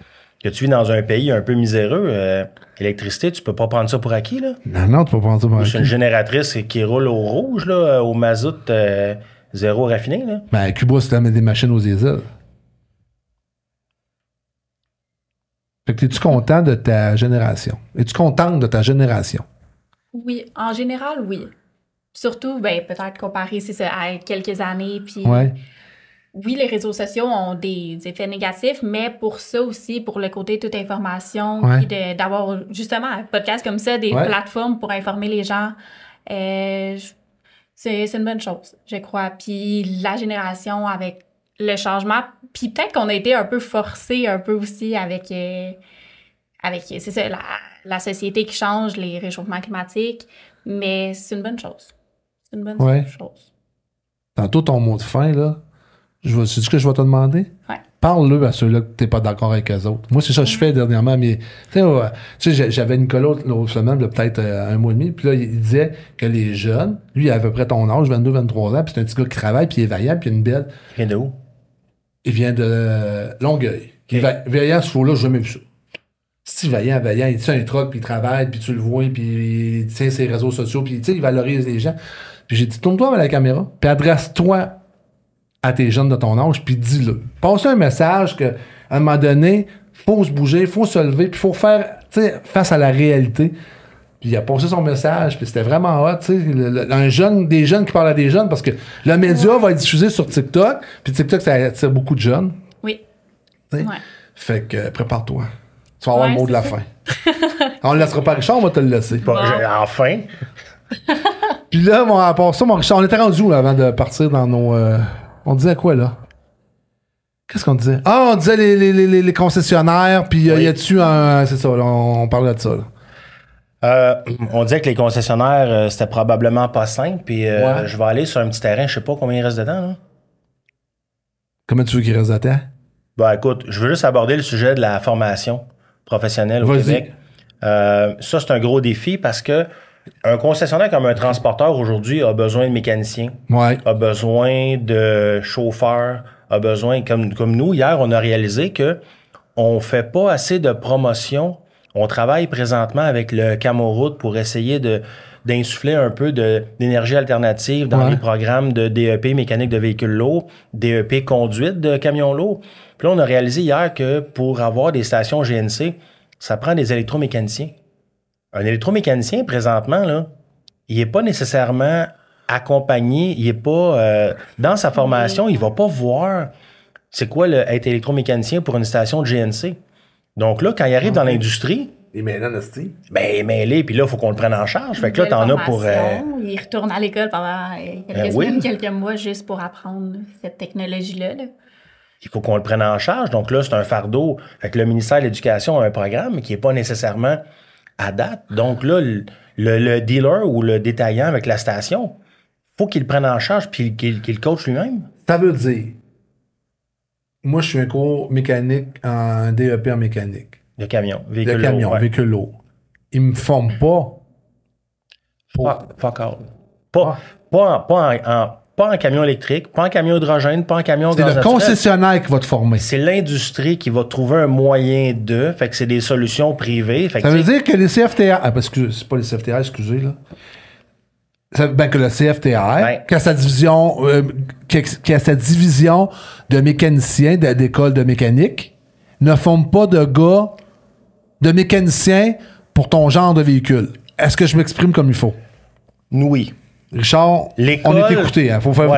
que tu vis dans un pays un peu miséreux, euh, électricité, l'électricité, tu peux pas prendre ça pour acquis, là. Non, non, tu peux pas prendre ça pour acquis. C'est une génératrice qui roule au rouge, là, au mazout euh, zéro raffiné, là. Ben, Cuba, c'est des machines aux diesel. Fait que es-tu content de ta génération? Es-tu contente de ta génération? Oui, en général, oui. Surtout, ben, peut-être comparé ça, à quelques années. Puis, Oui, les réseaux sociaux ont des, effets négatifs, mais pour ça aussi, pour le côté toute information, d'avoir justement un podcast comme ça, des plateformes pour informer les gens, euh, c'est une bonne chose, je crois. Puis la génération avec le changement. Puis peut-être qu'on a été un peu forcé un peu aussi avec, euh, c'est ça, la, société qui change, les réchauffements climatiques, mais c'est une bonne chose. C'est une bonne chose. Tantôt, ton mot de fin, là, je c'est ce que je vais te demander? Parle-le à ceux-là que t'es pas d'accord avec les autres. Moi, c'est ça que je fais dernièrement, mais tu sais, j'avais une Nicolas l'autre semaine, peut-être euh, un mois et demi, puis là, il disait que les jeunes, lui, il a à peu près ton âge, 22, 23 ans, puis c'est un petit gars qui travaille, puis il est vaillant, puis il a une belle. de où? il vient de Longueuil. Okay. Veillant, ce jour là n'ai jamais vu ça. Si Vaillant, Vaillant, il tient un truc, puis il travaille, puis tu le vois, puis il tient ses réseaux sociaux, puis il valorise les gens. Puis j'ai dit, tourne-toi vers la caméra, puis adresse-toi à tes jeunes de ton âge, puis dis-le. Passe un message que, un moment donné, il faut se bouger, il faut se lever, puis il faut faire, face à la réalité. Puis il a posé son message, puis c'était vraiment hot, tu sais. Un jeune, des jeunes qui parlent à des jeunes, parce que le média va être diffusé sur TikTok, puis TikTok, ça attire beaucoup de jeunes. Oui. Ouais. Fait que euh, prépare-toi. Tu vas avoir le mot de la fin. on le laissera pas Richard, on va te le laisser. Enfin. puis là, mon, à part ça, mon Richard, on était rendu avant de partir dans nos. Euh, on disait quoi là? Qu'est-ce qu'on disait? Ah, on disait les, les, les, les concessionnaires, puis euh, il y a-tu un. C'est ça, là, on, on parlait de ça. Là. Euh, on disait que les concessionnaires, euh, c'était probablement pas simple. Puis euh, je vais aller sur un petit terrain, je sais pas combien il reste dedans. Comment tu veux qu'il reste dedans? Bah, écoute, je veux juste aborder le sujet de la formation professionnelle au Québec. ça, c'est un gros défi parce que un concessionnaire comme un transporteur aujourd'hui a besoin de mécaniciens, a besoin de chauffeurs, a besoin, comme, comme nous, hier, on a réalisé que on fait pas assez de promotion on travaille présentement avec le Camoroute pour essayer de d'insuffler un peu d'énergie alternative dans les programmes de DEP mécanique de véhicules lourds, DEP conduite de camions lourds. Puis là, on a réalisé hier que pour avoir des stations GNC, ça prend des électromécaniciens. Un électromécanicien, présentement, là, il n'est pas nécessairement accompagné, il n'est pas euh, dans sa formation, il ne va pas voir c'est quoi être électromécanicien pour une station de GNC. Donc là, quand il arrive ah dans l'industrie, il est mêlé Ben, il est mêlé, puis là, il faut qu'on le prenne en charge. Fait que là, t'en as pour. Euh, il retourne à l'école pendant euh, quelques ben semaines, quelques mois, juste pour apprendre cette technologie-là. Il faut qu'on le prenne en charge. Donc là, c'est un fardeau. Fait le ministère de l'Éducation a un programme qui n'est pas nécessairement à date. Donc là, le, dealer ou le détaillant avec la station, faut qu'il le prenne en charge puis qu'il le coach lui-même. Ça veut dire moi, je suis un cours mécanique en DEP en mécanique. De camion, véhicule De camion, véhicule lourd. Ils me forment pas. Fuck, Pas, ah. pas, en, pas, en, pas, en, camion électrique, pas en camion hydrogène, pas en camion C'est le concessionnaire qui va te former. C'est l'industrie qui va trouver un moyen de. Fait que c'est des solutions privées. ça veut dire que les CFTR. Ah, parce que c'est pas les CFTR, excusez, là. ben, que le CFTR, ben, sa division euh, qui, a sa division de mécaniciens d'école de mécanique, ne forme pas de gars, de mécaniciens pour ton genre de véhicule. Est-ce que je m'exprime comme il faut? Oui. Richard, on est écouté. Hein. Faut faire...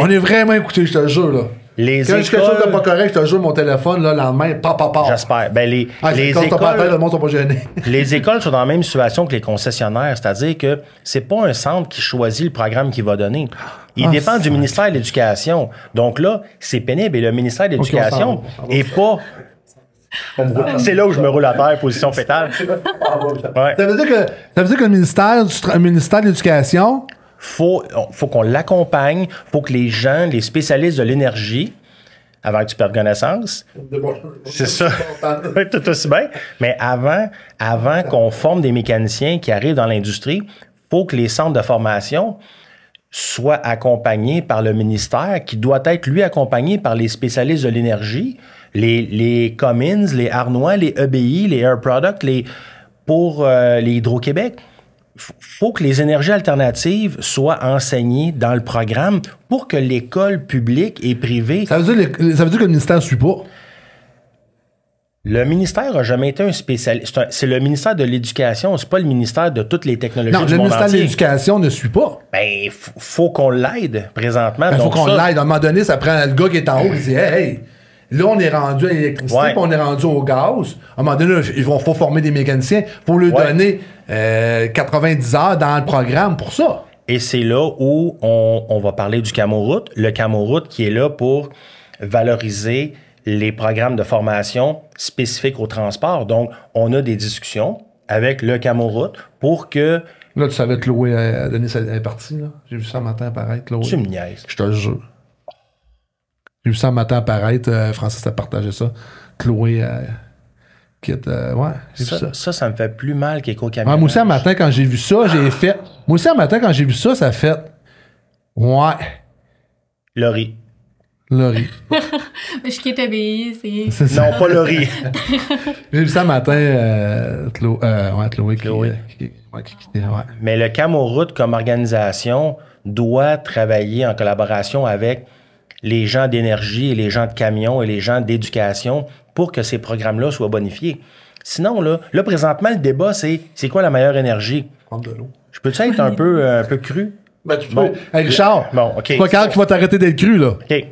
On est vraiment écouté, je te jure. Là les Quand écoles... je quelque chose de pas correct, je te mon téléphone, là, le lendemain, papa pa, J'espère. Ben, les, ah, écoles... sont pas les écoles sont dans la même situation que les concessionnaires, c'est-à-dire que c'est pas un centre qui choisit le programme qu'il va donner. Il ah, dépend du ministère de l'Éducation. Donc là, c'est pénible. Et le ministère de l'Éducation est pas c'est là où je me roule à terre, position fétale. Ça, veut dire que, ministère, le ministère de l'Éducation faut, faut qu'on l'accompagne, faut que les gens, les spécialistes de l'énergie, avant que tu perdes connaissance. C'est ça. Tout aussi bien. Mais avant, qu'on forme des mécaniciens qui arrivent dans l'industrie, faut que les centres de formation soient accompagnés par le ministère, qui doit être, lui, accompagné par les spécialistes de l'énergie, les, Commons, les Arnois, les EBI, les Air Products, les, pour euh, les Hydro-Québec faut que les énergies alternatives soient enseignées dans le programme pour que l'école publique et privée. Ça veut dire, que le ministère ne suit pas? Le ministère a jamais été un spécialiste. C'est le ministère de l'Éducation, c'est pas le ministère de toutes les technologies. Non, le ministère de l'Éducation ne suit pas. Ben, faut qu'on l'aide présentement. Il ben, faut qu'on l'aide. À un moment donné, ça prend le gars qui est en haut, il dit Hey, hey Là, on est rendu à l'électricité, on est rendu au gaz. À un moment donné, il faut former des mécaniciens pour lui donner 90 euh, heures dans le programme pour ça. Et c'est là où on, va parler du Camoroute. Le Camoroute qui est là pour valoriser les programmes de formation spécifiques au transport. Donc, on a des discussions avec le Camoroute pour que Là, tu savais que Chloé a euh, donné sa partie, là. J'ai vu ça matin apparaître, Chloé. Tu me niaises. Je te jure. J'ai vu ça matin apparaître. Euh, Francis a partagé ça. Chloé. quitte. Euh, qui euh, ouais, ça, ça. me fait plus mal qu'écho camion. moi aussi, un matin, quand j'ai vu ça, j'ai ah! fait. Moi aussi, un matin, quand j'ai vu ça, ça fait. Ouais. Laurie. Laurie. je quitte BI, c'est. Non, pas Laurie. j'ai vu ça matin, euh, Chloé, ouais, Chloé, Qui, Mais le Camo comme organisation doit travailler en collaboration avec les gens d'énergie et les gens de camions et les gens d'éducation pour que ces programmes-là soient bonifiés. Sinon, là, là, présentement, le débat, c'est c'est quoi la meilleure énergie? de l'eau. Je peux-tu être un peu, euh, un peu cru? Ben, tu peux. Richard, bon, pas quand qu'il va t'arrêter d'être cru, là. OK.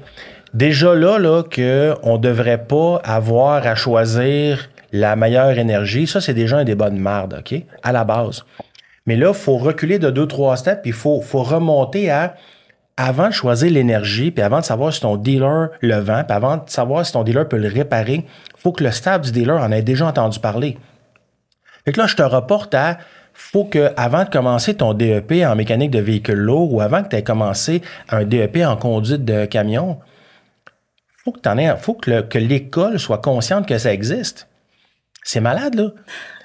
Déjà là, là, qu'on ne devrait pas avoir à choisir la meilleure énergie, ça, c'est déjà un débat de merde OK? À la base. Mais là, il faut reculer de deux, trois steps, puis il faut remonter à avant de choisir l'énergie, puis avant de savoir si ton dealer le vend, puis avant de savoir si ton dealer peut le réparer, il faut que le staff du dealer en ait déjà entendu parler. Fait là, je te reporte à faut que avant de commencer ton DEP en mécanique de véhicule lourd ou avant que tu aies commencé un DEP en conduite de camion, faut faut que l'école soit consciente que ça existe. C'est malade, là.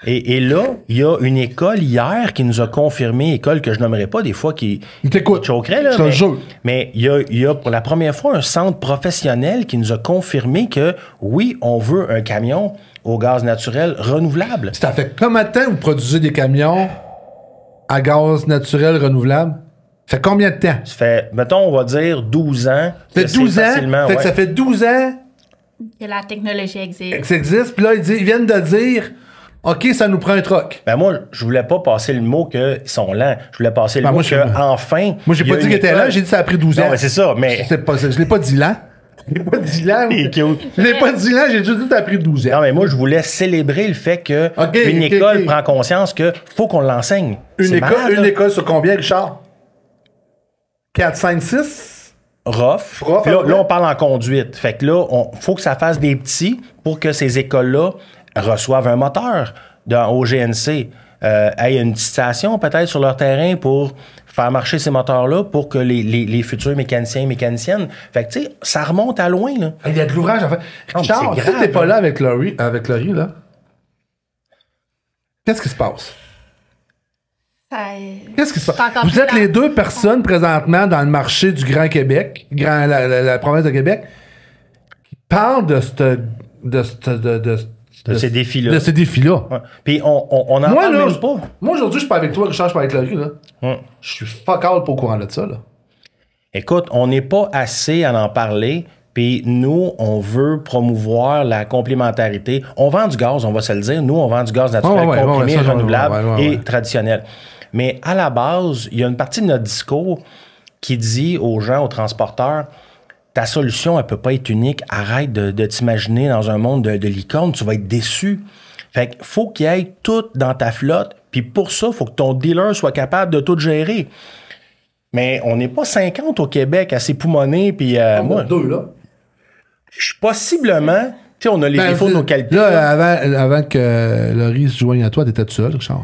Et, là, il y a une école hier qui nous a confirmé, école que je nommerai pas des fois, qui, qui choquerait. Là, mais, Mais il y, a, y a, pour la première fois un centre professionnel qui nous a confirmé que oui, on veut un camion au gaz naturel renouvelable. Ça fait combien de temps vous produisez des camions à gaz naturel renouvelable? Ça fait combien de temps? Ça fait, mettons, on va dire 12 ans. Ça fait 12 ans? ça fait 12 ans que la technologie existe. Ça existe, puis là, ils, viennent de dire. OK, ça nous prend un truc. Ben moi, je voulais pas passer le mot qu'ils sont lents. Je voulais passer le ben, mot que enfin. Moi, j'ai pas dit qu'ils étaient lents, j'ai dit que ça a pris 12 ans. Non, c'est ça, mais. je l'ai pas dit lent. Je l'ai pas dit là. Je l'ai pas dit là, j'ai juste dit ça a pris 12 ans. Non, mais moi, je voulais célébrer le fait que une école prend conscience que faut qu'on l'enseigne. Une, école, une école sur combien, Richard? 4, 5, 6? rough. là, on parle en conduite. Fait que là, on faut que ça fasse des petits pour que ces écoles-là reçoivent un moteur au GNC. Euh, une station peut-être sur leur terrain pour faire marcher ces moteurs-là pour que les, futurs mécaniciens et mécaniciennes. Fait que, tu sais, ça remonte à loin, là. Il y a de l'ouvrage en fait. Richard, ah, si t'es pas hein. là avec Laurie, avec Laurie là, qu'est-ce qui se passe? Qu'est-ce qui se passe? Vous êtes les deux personnes présentement dans le marché du Grand Québec, la, province de Québec, qui parlent de ce de, ces défis-là. De ces défis-là. Puis on, on, moi, parle pas. Moi, aujourd'hui, je parle avec toi, Richard, je parle avec la Là. Je suis pas pour au courant de ça. Écoute, on n'est pas assez à en parler. Puis nous, on veut promouvoir la complémentarité. On vend du gaz, on va se le dire. Nous, on vend du gaz naturel comprimé, renouvelable et traditionnel. Mais à la base, il y a une partie de notre discours qui dit aux gens, aux transporteurs, ta solution, elle ne peut pas être unique. Arrête de, t'imaginer dans un monde de, de licorne, tu vas être déçu. Fait qu'il faut qu'il y ait tout dans ta flotte. Puis pour ça, il faut que ton dealer soit capable de tout gérer. Mais on n'est pas 50 au Québec à s'époumoner. Puis euh, moi. Deux, là. possiblement. Tu sais, on a les ben, défauts de nos calculs. Là, avant, avant que euh, Laurie se joigne à toi, t'étais tout seul, Richard.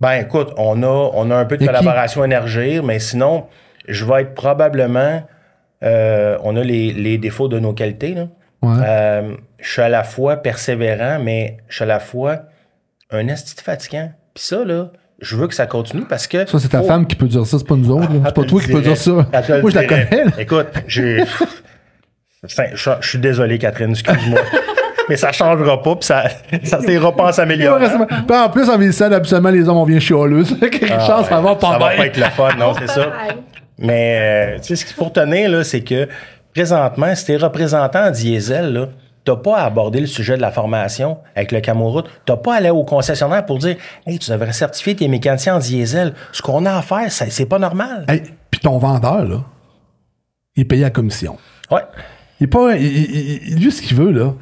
Ben écoute, on a, on a un peu de collaboration énergie, mais sinon, je vais être probablement. Euh, on a les, défauts de nos qualités. Là. Euh, je suis à la fois persévérant, mais je suis à la fois un institut fatigant. Puis ça, là, je veux que ça continue parce que. Ça, c'est ta femme qui peut dire ça, c'est pas nous autres. c'est pas ah, toi qui peux dire ça. Ah, Moi, je la connais. Écoute, je suis désolé, Catherine, excuse-moi. mais ça changera pas, puis ça, ça t'ira pas en en plus, en ville absolument, les hommes, on vient chialeux. Ah ça va pas va pas être le fun, non, c'est ça. Mais, euh, tu sais, ce qu'il faut tenir là, c'est que, présentement, si t'es représentant diesel, là, t'as pas à aborder le sujet de la formation avec le tu T'as pas allé au concessionnaire pour dire, hey, tu devrais certifier tes mécaniciens en diesel. Ce qu'on a à faire, c'est pas normal. puis ton vendeur, là, il paye la commission. Ouais. Il est pas, il, ce qu'il veut, là,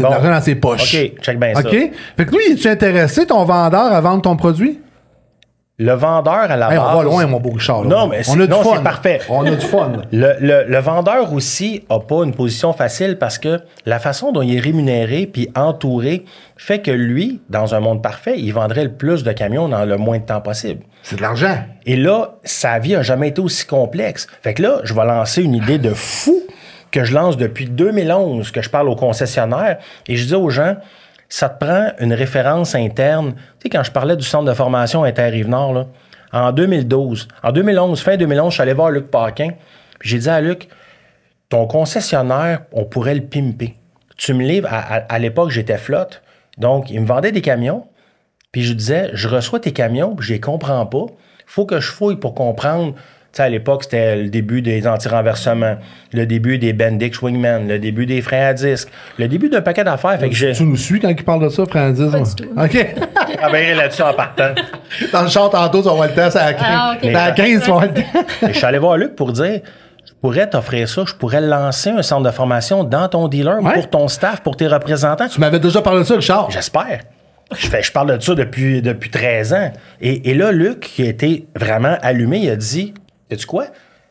c'est de l'argent dans ses poches. OK, check bien ça. OK? Fait que lui, es-tu intéressé, ton vendeur, à vendre ton produit? Le vendeur à la hey, On va loin, mon beau Richard. Non, mais on parfait. On a du fun. Le, le, le vendeur aussi n'a pas une position facile parce que la façon dont il est rémunéré puis entouré fait que lui, dans un monde parfait, il vendrait le plus de camions dans le moins de temps possible. C'est de l'argent. Et là, sa vie n'a jamais été aussi complexe. Fait que là, je vais lancer une idée de fou que je lance depuis 2011, que je parle aux concessionnaires, et je dis aux gens, ça te prend une référence interne. Tu sais, quand je parlais du centre de formation Inter-Rive-Nord, là, en 2012, en 2011, fin 2011, je suis allé voir Luc Paquin, j'ai dit à Luc, ton concessionnaire, on pourrait le pimper. Tu me livres, à, l'époque, j'étais flotte, donc il me vendait des camions, puis je disais, je reçois tes camions, puis je les comprends pas. faut que je fouille pour comprendre sais, à l'époque, c'était le début des anti-renversements, le début des Bendix Wingman, le début des freins à disque, le début d'un paquet d'affaires. tu, nous suis quand il parle de ça, freins à disque? OK. ah ben, là-dessus en partant. Dans le char, tantôt, on va le temps, c'est à 15. Ah, à 15, on va le temps. Je suis allé voir Luc pour dire je pourrais t'offrir ça, je pourrais lancer un centre de formation dans ton dealer pour ton staff, pour tes représentants. Tu m'avais déjà parlé de ça, Richard. J'espère. Je, fais, je parle de ça depuis, depuis 13 ans. Et, et là, Luc, qui était vraiment allumé, il a dit sais quoi?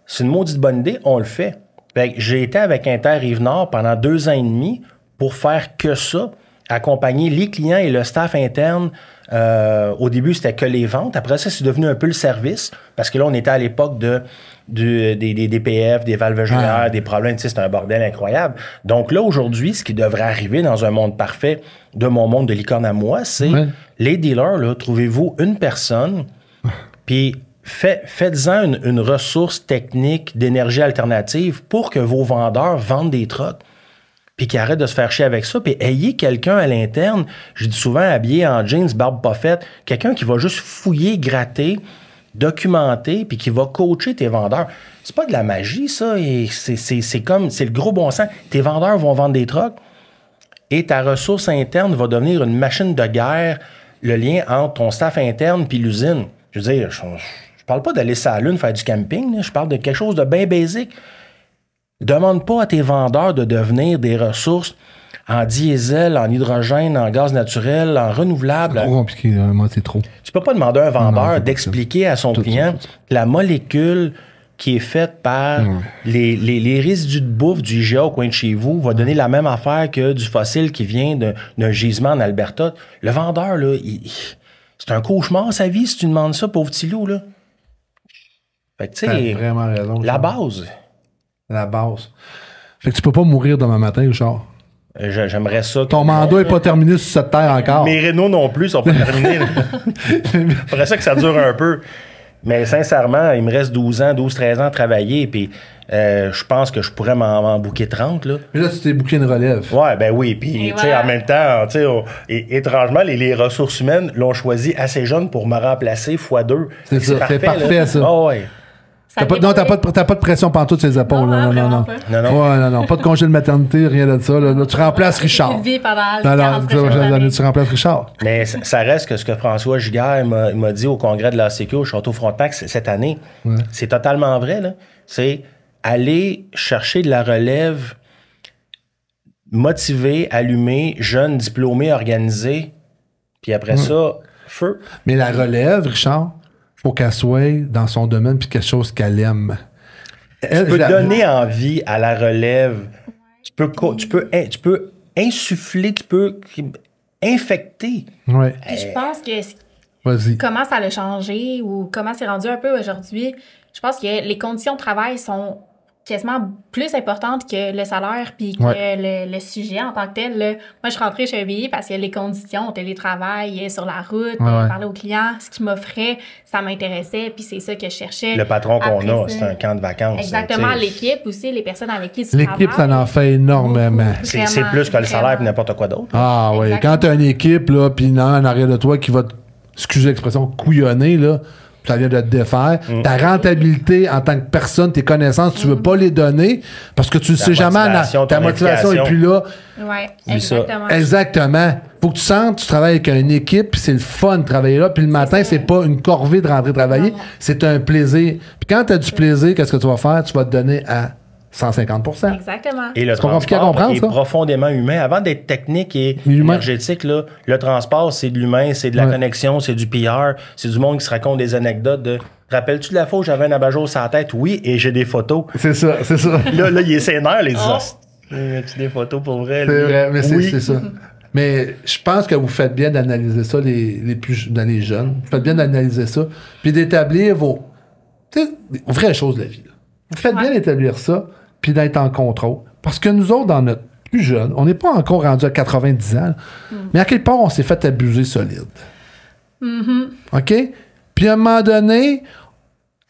C'est une maudite bonne idée, on le fait. Ben, j'ai été avec Inter Rive-Nord pendant deux ans et demi pour faire que ça, accompagner les clients et le staff interne. Euh, au début, c'était que les ventes. Après ça, c'est devenu un peu le service, parce que là, on était à l'époque de, des, DPF, des valves générales, ah. des problèmes. c'est un bordel incroyable. Donc là, aujourd'hui, ce qui devrait arriver dans un monde parfait de mon monde de licorne à moi, c'est les dealers, trouvez-vous une personne, puis fait, Faites-en une, ressource technique d'énergie alternative pour que vos vendeurs vendent des trottes. Puis qu'ils arrêtent de se faire chier avec ça. Puis ayez quelqu'un à l'interne, je dis souvent habillé en jeans, barbe pas faite, quelqu'un qui va juste fouiller, gratter, documenter, puis qui va coacher tes vendeurs. C'est pas de la magie, ça. C'est comme, c'est le gros bon sens. Tes vendeurs vont vendre des trocs et ta ressource interne va devenir une machine de guerre, le lien entre ton staff interne puis l'usine. Je veux dire, je, je parle pas d'aller sur la lune faire du camping, je parle de quelque chose de bien basique. Demande pas à tes vendeurs de devenir des ressources en diesel, en hydrogène, en gaz naturel, en renouvelable. C'est trop compliqué, moi, c'est trop. Tu peux pas demander à un vendeur d'expliquer à son client la molécule qui est faite par les, les, résidus de bouffe du IGA au coin de chez vous va donner la même affaire que du fossile qui vient d'un gisement en Alberta. Le vendeur, là, c'est un cauchemar sa vie si tu demandes ça, pauvre petit loup, là vraiment raison. La base. La base. Fait que tu peux pas mourir demain matin, Richard. Euh, j'aimerais ça. Ton mandat n'est pas terminé sur cette terre encore. Mes rénaux non plus sont pas terminés. pour ça que ça dure un peu. Mais sincèrement, il me reste 12 ans, 12, 13 ans à travailler. Puis euh, je pense que je pourrais m'en bouquer 30. Là. Mais là, tu t'es bouqué une relève. Ouais, ben oui. Puis en même temps, et, étrangement, les, ressources humaines l'ont choisi assez jeune pour me remplacer x2. C'est parfait, ça. Ah ouais pas, non, t'as pas, de, pas de pression pantoute sur les épaules. Non, non, non. Non, non. non, Pas de congé de maternité, rien de ça. Là, tu remplaces Richard. Une vie non, non, tu, remplaces Richard. Mais ça reste que ce que François Giguère m'a, m'a dit au congrès de la CQ au Château Frontenac cette année, c'est totalement vrai. Là. C'est aller chercher de la relève motivée, allumée, jeune, diplômée, organisée. Puis après ça, feu. Mais la relève, Richard, faut qu'elle soit dans son domaine puis quelque chose qu'elle aime. Elle, tu peux donner envie à la relève. Tu peux, tu peux, tu peux insuffler, tu peux infecter. Ouais. je pense que comment ça a changé ou comment c'est rendu un peu aujourd'hui, je pense que les conditions de travail sont plus importante que le salaire puis que le, sujet en tant que tel. Moi, je rentrais chez EBI parce que les conditions, télétravail, euh, sur la route, euh, parler aux clients, ce qu'ils m'offraient, ça m'intéressait, puis c'est ça que je cherchais. Le patron qu'on a, c'est un camp de vacances. Exactement, l'équipe aussi, les personnes avec qui tu L'équipe, ça en fait énormément. C'est plus que le salaire et n'importe quoi d'autre. Ah oui, quand tu as une équipe, là, puis en arrière de toi qui va, excusez l'expression, couillonner, là, ça vient de te défaire. Mm. Ta rentabilité en tant que personne, tes connaissances, tu veux mm-hmm. pas les donner parce que tu ne sais jamais. ta motivation est plus là. exactement. exactement. Faut que tu sentes, tu travailles avec une équipe, c'est le fun de travailler là. Puis le matin, c'est pas une corvée de rentrer travailler, c'est un plaisir. Puis quand tu as du plaisir, qu'est-ce que tu vas faire? Tu vas te donner à 150 Exactement. Et le transport est profondément humain. Avant d'être technique et énergétique, le transport, c'est de l'humain, c'est de la connexion, c'est du PR, c'est du monde qui se raconte des anecdotes de Rappelles-tu de la fois où j'avais un abat sur la tête? Oui, et j'ai des photos. C'est ça, c'est ça. là, là, il est sénère, les oh. Tu des photos pour vrai? C'est vrai, mais c'est ça. Mais je pense que vous faites bien d'analyser ça, les, plus dans les jeunes. Vous faites bien d'analyser ça, puis d'établir vos vraies choses de la vie. Faites bien d'établir ça, puis d'être en contrôle. Parce que nous autres, dans notre plus jeune, on n'est pas encore rendu à 90 ans, hmm. mais à quel point on s'est fait abuser solide. Mm-hmm. OK? Puis à un moment donné,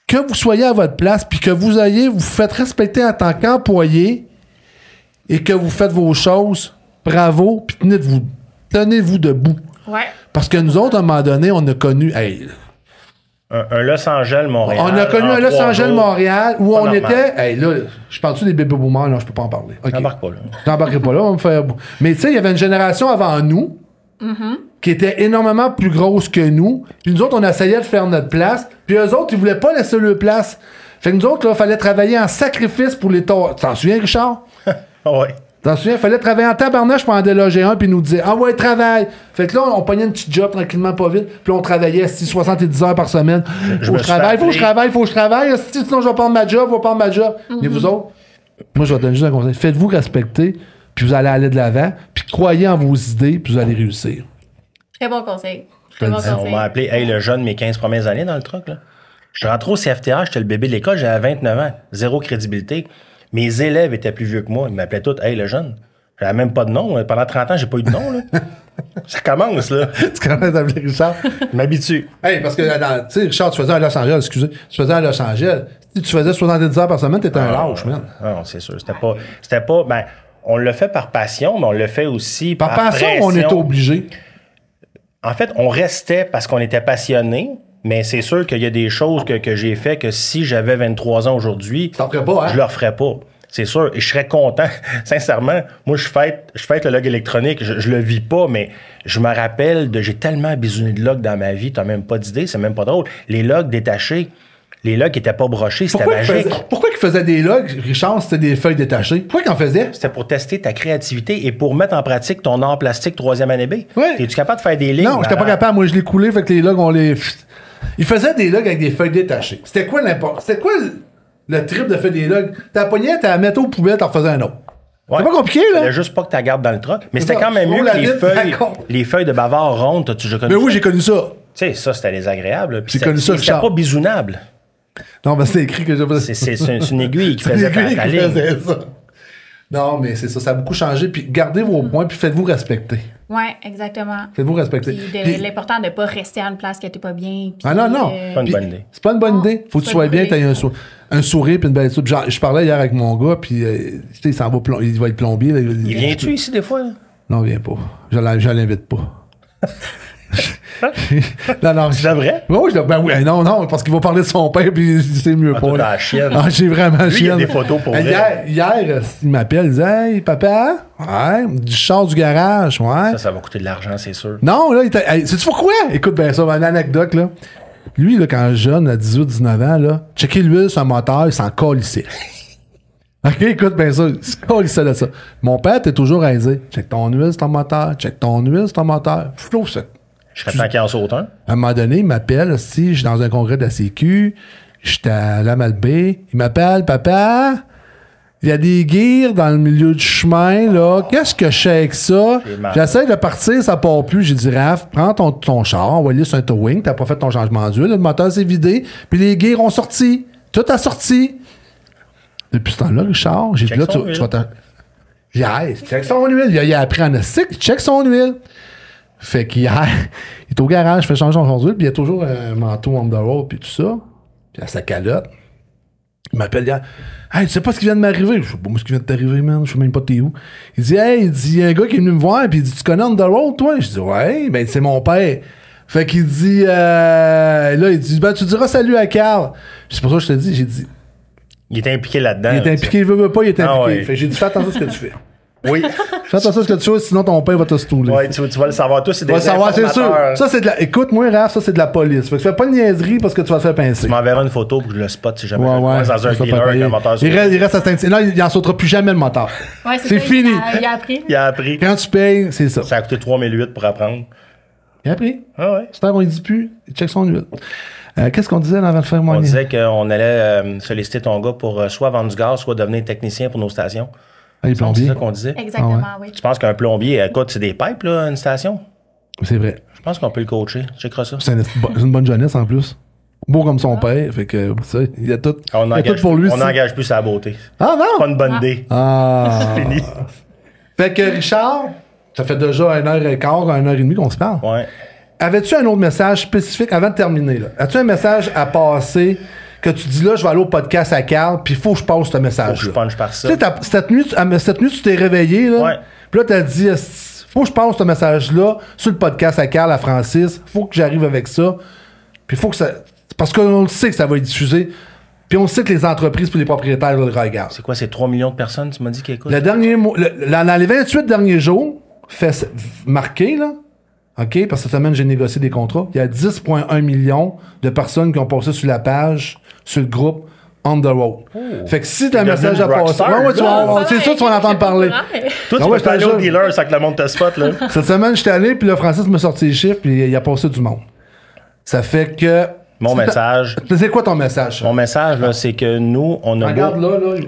que vous soyez à votre place, puis que vous ayez, vous faites respecter en tant qu'employé et que vous faites vos choses, bravo, puis tenez-vous tenez -vous debout. Parce que nous autres, à un moment donné, on a connu, hey, un, Los Angeles-Montréal. On a connu un Los Angeles-Montréal où on était. là, je parle-tu des bébés boomers? Non, je peux pas en parler. Okay. T'embarques pas là. pas là, on va me faire. Mais tu sais, il y avait une génération avant nous mm-hmm. qui était énormément plus grosse que nous. Puis nous autres, on essayait de faire notre place. Puis eux autres, ils voulaient pas laisser leur place. Fait que nous autres, là, fallait travailler en sacrifice pour les torts. T'en souviens, Richard? Oui. T'en souviens? Fallait travailler en tabarnache pour en déloger un, puis nous disait Ah ouais, travaille! Fait que là, on, pognait une petite job tranquillement, pas vite, puis on travaillait 70 heures par semaine. Faut que je travaille, faut que je travaille, faut que je travaille, sinon je vais prendre ma job, je vais prendre ma job. Mais mhm. vous autres, moi, je vais donner juste un conseil. Faites-vous respecter, puis vous allez aller de l'avant, puis croyez en vos idées, puis vous allez réussir. Très bon conseil. On m'a appelé, hey, le jeune, mes 15 premières années dans le truc, là. Je rentre au CFTA, j'étais le bébé de l'école, j'avais 29 ans, zéro crédibilité. Mes élèves étaient plus vieux que moi. Ils m'appelaient tous Hey, le jeune. J'avais même pas de nom. Hein. Pendant 30 ans, j'ai pas eu de nom. Là. Ça commence, là. tu commences à appeler Richard. Je m'habitue. Hey, parce que, tu sais, Richard, tu faisais à Los Angeles, excusez, tu faisais à Los Angeles. Si tu faisais 70 heures par semaine, t'étais un ah, lâche, man. Ah, non, c'est sûr. C'était pas, c'était pas, ben, on le fait par passion, mais on le fait aussi par, par passion. on était obligé. En fait, on restait parce qu'on était passionné, mais c'est sûr qu'il y a des choses que, j'ai fait que si j'avais 23 ans aujourd'hui, hein? je ne le referais pas. C'est sûr. Et je serais content. Sincèrement, moi, je fête, je le log électronique. Je, le vis pas, mais je me rappelle de. J'ai tellement besoin de logs dans ma vie, t'as même pas d'idée, c'est même pas drôle. Les logs détachés, les logs étaient pas brochés, c'était magique. pourquoi ils faisaient des logs, Richard, c'était des feuilles détachées? Pourquoi ils en faisaient? C'était pour tester ta créativité et pour mettre en pratique ton art plastique troisième année B. Oui. Es-tu capable de faire des lignes? Non, j'étais pas capable. Moi, je l'ai coulé, fait que les logs, on les. Il faisait des logs avec des feuilles détachées. C'était quoi l'importance? C'était quoi le, trip de faire des logs? T'as pogné, t'as la mettre poubelle, t'en faisais un autre. C'est pas compliqué, là. a juste pas que t'as garde dans le truc. Mais c'était quand même mieux que les feuilles, les feuilles de bavard rondes. T'as-tu déjà connu Mais ben oui, j'ai connu ça. Tu sais, ça, c'était désagréable. J'ai connu ça, C'était pas bisounable. Non, mais c'est écrit que je... C'est une aiguille qui faisait, qui faisait ça. Non, mais c'est ça. Ça a beaucoup changé. Puis gardez vos points, puis faites-vous respecter. Oui, exactement. Faites-vous respecter. L'important de ne pas rester à une place qui n'était pas bien. ah non, non. Ce euh, C'est pas une bonne idée. C'est pas une bonne idée. faut que tu sois bien, tu aies un, un sourire et une belle soupe. je parlais hier avec mon gars, puis euh, il va, il va être plombier. il, vient-tu ici des fois? Non, il vient pas. Je l'invite pas. Hein? non, non. C'est vrai? ben oui, non, non, parce qu'il va parler de son père, puis c'est mieux ah, pour lui. Ah, j'ai vraiment lui, chienne. Il a des photos pour hier, Hier, il m'appelle, il dit papa, ouais, du char du garage, ouais. Ça, ça va coûter de l'argent, c'est sûr. Non, là, il sais-tu pourquoi? Écoute bien ça, une anecdote, là. Lui, quand jeune, à 18-19 ans, là, checker l'huile sur un moteur, il s'en ici. OK, écoute bien ça. s'en colle ça. Mon père était toujours à dire Check ton huile, c'est ton moteur. Check ton huile, c'est ton moteur. Flow, c'est je serais tanké en autant. À un moment donné, il m'appelle, si je suis dans un congrès de la Sécu, j'étais à Lamalbé, il m'appelle, papa, il y a des guires dans le milieu du chemin, là. Qu'est-ce que je fais avec ça? J'essaie de partir, ça part plus. J'ai dit, Raph, prends ton, ton char, on va aller sur un towing, t'as pas fait ton changement d'huile, le moteur s'est vidé, puis les guires ont sorti. Tout a sorti. Depuis ce temps-là, Richard, j'ai tu, tu vas t'en. Yes, check son huile. Il a, il a appris en check son huile. Fait qu'hier, il est au garage, fait changer son conduite, puis il y a toujours un manteau on the puis tout ça. Puis à sa calotte. Il m'appelle hier. Hey, tu sais pas ce qui vient de m'arriver? Je sais pas moi ce qui vient de t'arriver, man. Je sais même pas t'es où. Il dit, hey, il dit, y a un gars qui est venu me voir, puis il dit, tu connais on toi? Je dis, ouais, ben c'est mon père. Fait qu'il dit, euh, là, il dit, ben tu diras salut à Carl. C'est pour ça que je te dis, j'ai dit. Il était impliqué là-dedans. Il était impliqué, il veut, pas, il était ah impliqué. Fait que j'ai dit, fais attention à ce que tu fais. Oui. Fais attention à ce que tu fais, sinon ton père va te stouler. Oui, tu, vas le savoir. tout. c'est des. savoir, c'est sûr. Ça, c'est de la... Écoute, moi, Raph, ça, c'est de la police. Fait que fais pas de niaiserie parce que tu vas te faire pincer. Tu m'enverras une photo pour que je le spot si jamais ouais, ouais, dans un dealer avec un moteur. Il reste, il reste à cet Là, il n'en sautera plus jamais le moteur. Ouais, c'est fini. Il a, appris. Il a appris. Quand tu payes, c'est ça. Ça a coûté 3008 pour apprendre. Il a appris. Ah ouais. C'est on ne dit plus. Check son 8. Euh, qu'est-ce qu'on disait avant de faire mon On disait qu'on allait euh, solliciter ton gars pour euh, soit vendre du gaz, soit devenir technicien pour nos stations. Ah, c'est ça qu'on disait. Exactement, ah oui. Tu penses qu'un plombier, écoute, c'est des pipes, là, une station? C'est vrai. Je pense qu'on peut le coacher. J'écris ça. C'est une, bonne jeunesse en plus. Beau comme son ah. père, fait que ça, il y a tout, on pour lui. On n'engage plus sa beauté. Ah non! pas une bonne idée. Ah! c'est fini. Fait que Richard, ça fait déjà un heure et quart, un heure et demie qu'on se parle. Ouais. Avais-tu un autre message spécifique avant de terminer? As-tu un message à passer que tu dis là, je vais aller au podcast à Carl, puis il faut que je passe ce message. Faut que je punch par ça. Tu sais, ah, cette nuit, tu t'es réveillé, là. Ouais. Puis là, t'as dit, faut que je passe ce message-là sur le podcast à Carl, à Francis. Faut que j'arrive avec ça. Puis faut que ça. Parce qu'on le sait que ça va être diffusé. Puis on sait que les entreprises puis les propriétaires le regardent. C'est quoi, c'est 3 millions de personnes, tu m'as dit, qu'ils écoutent? Le dernier dans les 28 derniers jours, fait marquer là, OK? Parce que cette semaine, j'ai négocié des contrats. Il y a 10,1 millions de personnes qui ont passé sur la page, sur le groupe Underworld. Oh. Fait que si t'as message à passer. C'est sûr que tu vas en entendre parler. Toi, tu vas aller au dealer, ça que le monde te spot, là. Cette semaine, j'étais allé, puis le Francis me sorti les chiffres, puis il a passé du monde. Ça fait que. Mon message. C'est quoi ton message? Mon message, c'est que nous, on a. Regarde là, là.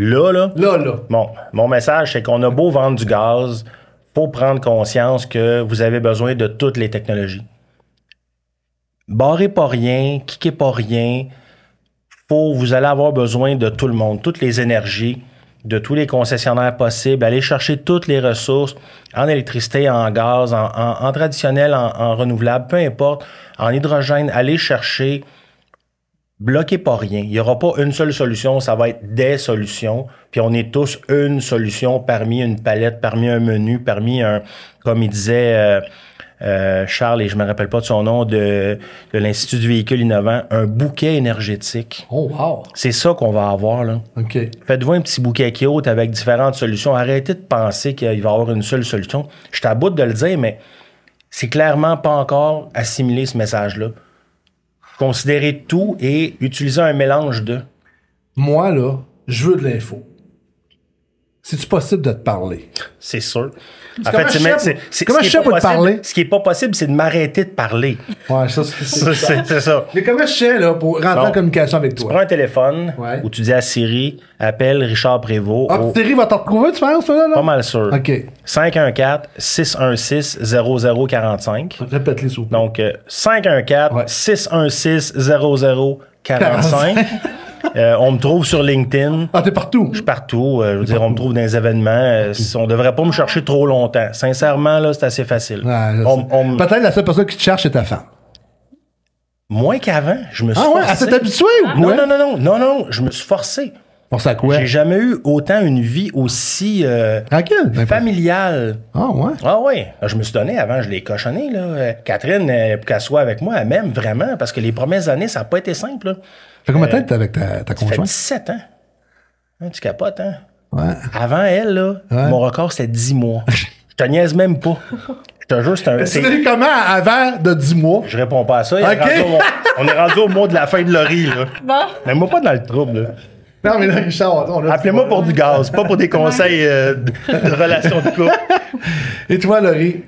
Là, là. Là, là. Bon, mon message, c'est qu'on a beau vendre du gaz, prendre conscience que vous avez besoin de toutes les technologies. Barrez pas rien, kickez pas rien. Faut, vous allez avoir besoin de tout le monde, toutes les énergies, de tous les concessionnaires possibles. Allez chercher toutes les ressources en électricité, en gaz, en, traditionnel, en, en, renouvelable, peu importe, en hydrogène. Allez chercher bloquez pas rien. Il n'y aura pas une seule solution, ça va être des solutions. Puis on est tous une solution parmi une palette, parmi un menu, parmi un, comme il disait euh, euh Charles, et je me rappelle pas de son nom, de, l'Institut du véhicule innovant, un bouquet énergétique. Oh wow! C'est ça qu'on va avoir là. OK. Faites-vous un petit bouquet qui haute avec différentes solutions. Arrêtez de penser qu'il va y avoir une seule solution. Je suis à bout de le dire, mais c'est clairement pas encore assimilé ce message-là. Considérer tout et utiliser un mélange de. Moi, là, je veux de l'info. C'est-tu possible de te parler? C'est sûr. En fait, c'est même. Comment je sais pas de parler? Ce qui n'est pas possible, c'est de m'arrêter de parler. Ouais, ça, c'est ça. Mais comment je sais, là, pour rentrer en communication avec toi? Tu prends un téléphone où tu dis à Siri, appelle Richard Prévost. Ah, Siri va te retrouver, tu ça, là? Pas mal sûr. OK. 514-616-0045. Répète-les, s'il Donc, 514-616-0045. Euh, Euh, on me trouve sur LinkedIn. Ah, t'es partout? Je suis partout. Euh, je veux dire, on me trouve dans les événements. Euh, on on devrait pas me chercher trop longtemps. Sincèrement, là, c'est assez facile. on, Peut-être la seule personne qui te cherche, c'est ta femme. Moins qu'avant. Je me suis Ah ouais? Elle s'est habituée ou Non, non, non, non. Non, Je me suis forcé. Pour à quoi? J'ai jamais eu autant une vie aussi Tranquille, ah, ben, familiale. Ah ouais? Ah ouais. Ah, je me suis donné avant, je l'ai cochonné. Là. Catherine, pour qu'elle soit avec moi, elle m'aime vraiment parce que les premières années, ça n'a pas été simple. Là. Fait combien de temps avec ta, ta conjointe? Ça fait 17 ans. Hein, tu capotes, hein? Ouais. Avant elle, là, mon record, c'était 10 mois. Je te niaise même pas. Je te jure, c'est un. C'est comment avant de 10 mois? Je réponds pas à ça. on est rendu au mois de la fin de Laurie, là. Bon. Mais moi, pas dans le trouble, là. Non, mais là, Richard, Appelez-moi pour du gaz, pas pour des conseils euh, de relations de couple. Et toi, Laurie?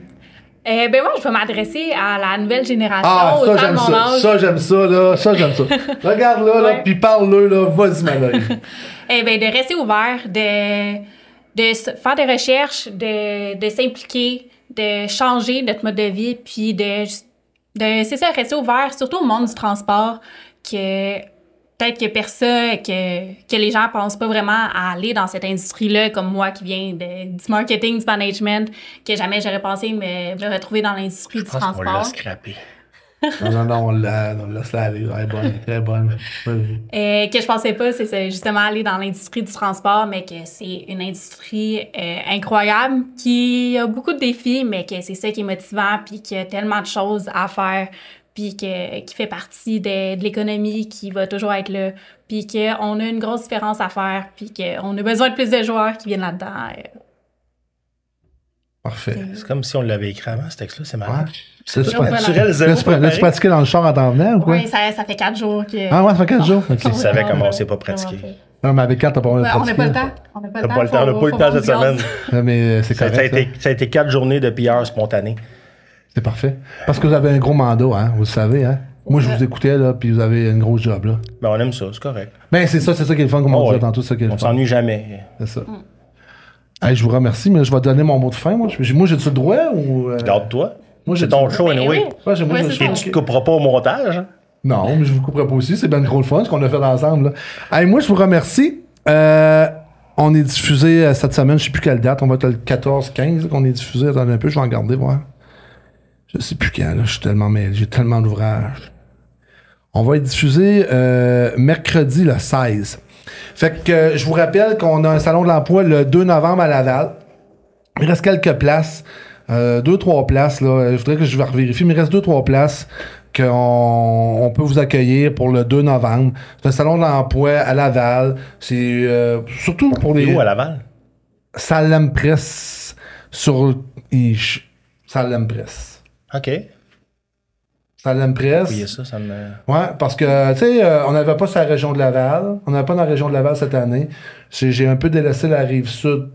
Eh ben moi, je vais m'adresser à la nouvelle génération. Ah, ça, j'aime ça. ça, j'aime ça, là. Ça, j'aime ça. Regarde-le, là, puis parle-le, là. Vas-y, Manoï. eh ben, de rester ouvert, de, de faire des recherches, de, de s'impliquer, de changer notre mode de vie, puis de, de c'est ça, rester ouvert, surtout au monde du transport, que peut-être que personne, que, que les gens pensent pas vraiment à aller dans cette industrie-là, comme moi qui viens de, du marketing, du management, que jamais j'aurais pensé me, retrouver dans l'industrie du transport. l'a non, non, on l'a, on Elle est bonne, très bonne. Euh, que je pensais pas, c'est justement aller dans l'industrie du transport, mais que c'est une industrie euh, incroyable qui a beaucoup de défis, mais que c'est ça qui est motivant, puis qu'il y a tellement de choses à faire puis qui fait partie de, l'économie, qui va toujours être là, puis qu'on a une grosse différence à faire, puis qu'on a besoin de plus de joueurs qui viennent là-dedans. Euh. Parfait. C'est comme si on l'avait écrit avant, ce texte-là. C'est marrant. C'est naturel, zéro. tu pratiquais dans le char en t'en venant ou quoi? Oui, ça, ça fait quatre jours que. Ah ouais, ça fait quatre jours. Okay. Tu savais comment on s'est pas pratiqué. Non, mais avec quatre, t'as pas le temps. On n'a pas le temps. On n'a pas le temps. On n'a pas le temps cette semaine. mais c'est correct. Ça a été quatre journées de pilleurs spontanées. C'est parfait. Parce que vous avez un gros mandat, hein, vous le savez, hein. Moi, je vous écoutais, là, puis vous avez une grosse job, là. Ben, on aime ça, c'est correct. Ben, c'est ça, c'est ça qui est le fun, comme on ah disait tantôt, ça On s'ennuie jamais. C'est ça. Mm. je vous remercie, mais je vais donner mon mot de fin, moi. Moi, j'ai-tu le droit ou. Euh... Garde-toi. Moi, j'ai ton show, ben anyway. Ouais, Et tu te couperas pas au montage. Non, mais je vous couperai pas aussi. C'est ben gros le fun, ce qu'on a fait ensemble, Hey, moi, je vous remercie. Euh, on est diffusé euh, cette semaine, je sais plus quelle date, on va être le 14-15 qu'on est diffusé. Attendez un peu, je vais en garder, voir. Je sais plus quand, là, je suis tellement mais j'ai tellement d'ouvrages. On va être diffusé euh, mercredi le 16. Fait que euh, je vous rappelle qu'on a un salon de l'emploi le 2 novembre à Laval. Il reste quelques places. Euh, deux, trois places. Là. Je voudrais que je vérifie. mais il reste deux, trois places qu'on peut vous accueillir pour le 2 novembre. C'est un salon de l'emploi à Laval. C'est euh, surtout pour les. Où à Laval? Salem Sur. Salem Salempresse. OK. Ça presse. Oui, parce que, tu sais, euh, on n'avait pas sa région de Laval. On n'avait pas dans la région de Laval cette année. J'ai un peu délaissé la rive sud.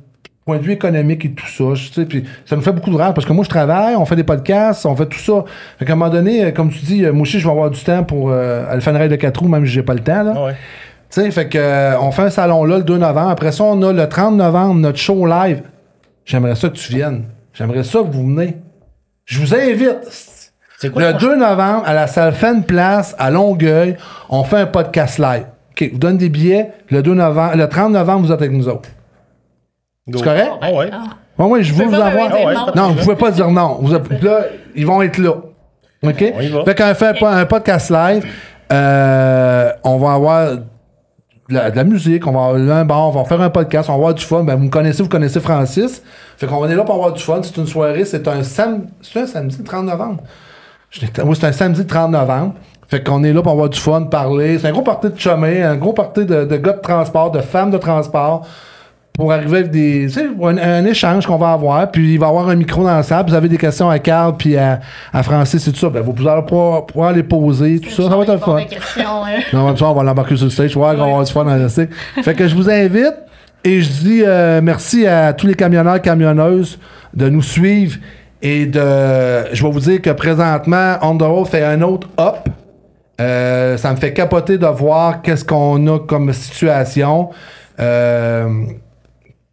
Point de vue économique et tout ça. Tu sais, puis ça nous fait beaucoup de rire. parce que moi, je travaille, on fait des podcasts, on fait tout ça. Fait à un moment donné, euh, comme tu dis, euh, moi aussi, je vais avoir du temps pour euh, aller faire de 4 roues, même si j'ai pas le temps. Là. Tu sais, fait que, on fait un salon là le 2 novembre. Après ça, on a le 30 novembre, notre show live. J'aimerais ça que tu viennes. J'aimerais ça que vous venez. Je vous invite. le 2 novembre, à la salle Fan Place, à Longueuil, on fait un podcast live. OK, vous donne des billets. Le novembre, le 30 novembre, vous êtes avec nous autres. C'est correct? Ah ah. ouais. je veux vous avoir. Ah non, vous pouvez pas dire non. ils vont être là. OK? On Fait qu'on un, podcast live. Euh, on va avoir de la, musique, on va on va faire un podcast, on va avoir du fun. Ben, vous me connaissez, vous connaissez Francis. Fait qu'on est là pour avoir du fun. C'est une soirée, c'est un, C'est un samedi 30 novembre. Oui, c'est un samedi 30 novembre. Fait qu'on est là pour avoir du fun, parler. C'est un gros parti de chemin, un gros parti de, de, gars de transport, de femmes de transport pour arriver avec des. un, échange qu'on va avoir. Puis il va y avoir un micro dans la salle. vous avez des questions à Carl puis à, Francis c'est tout ça. Ben, vous pouvez pouvoir, les poser. Tout ça, ça va être fun. Hein. non, on va l'embarquer sur le stage. je ouais. qu'on va avoir du fun dans le site, Fait que je vous invite et je dis euh, merci à tous les camionneurs et camionneuses de nous suivre. Et de. Je vais vous dire que présentement, On the fait un autre hop euh, ça me fait capoter de voir qu'est-ce qu'on a comme situation. Euh,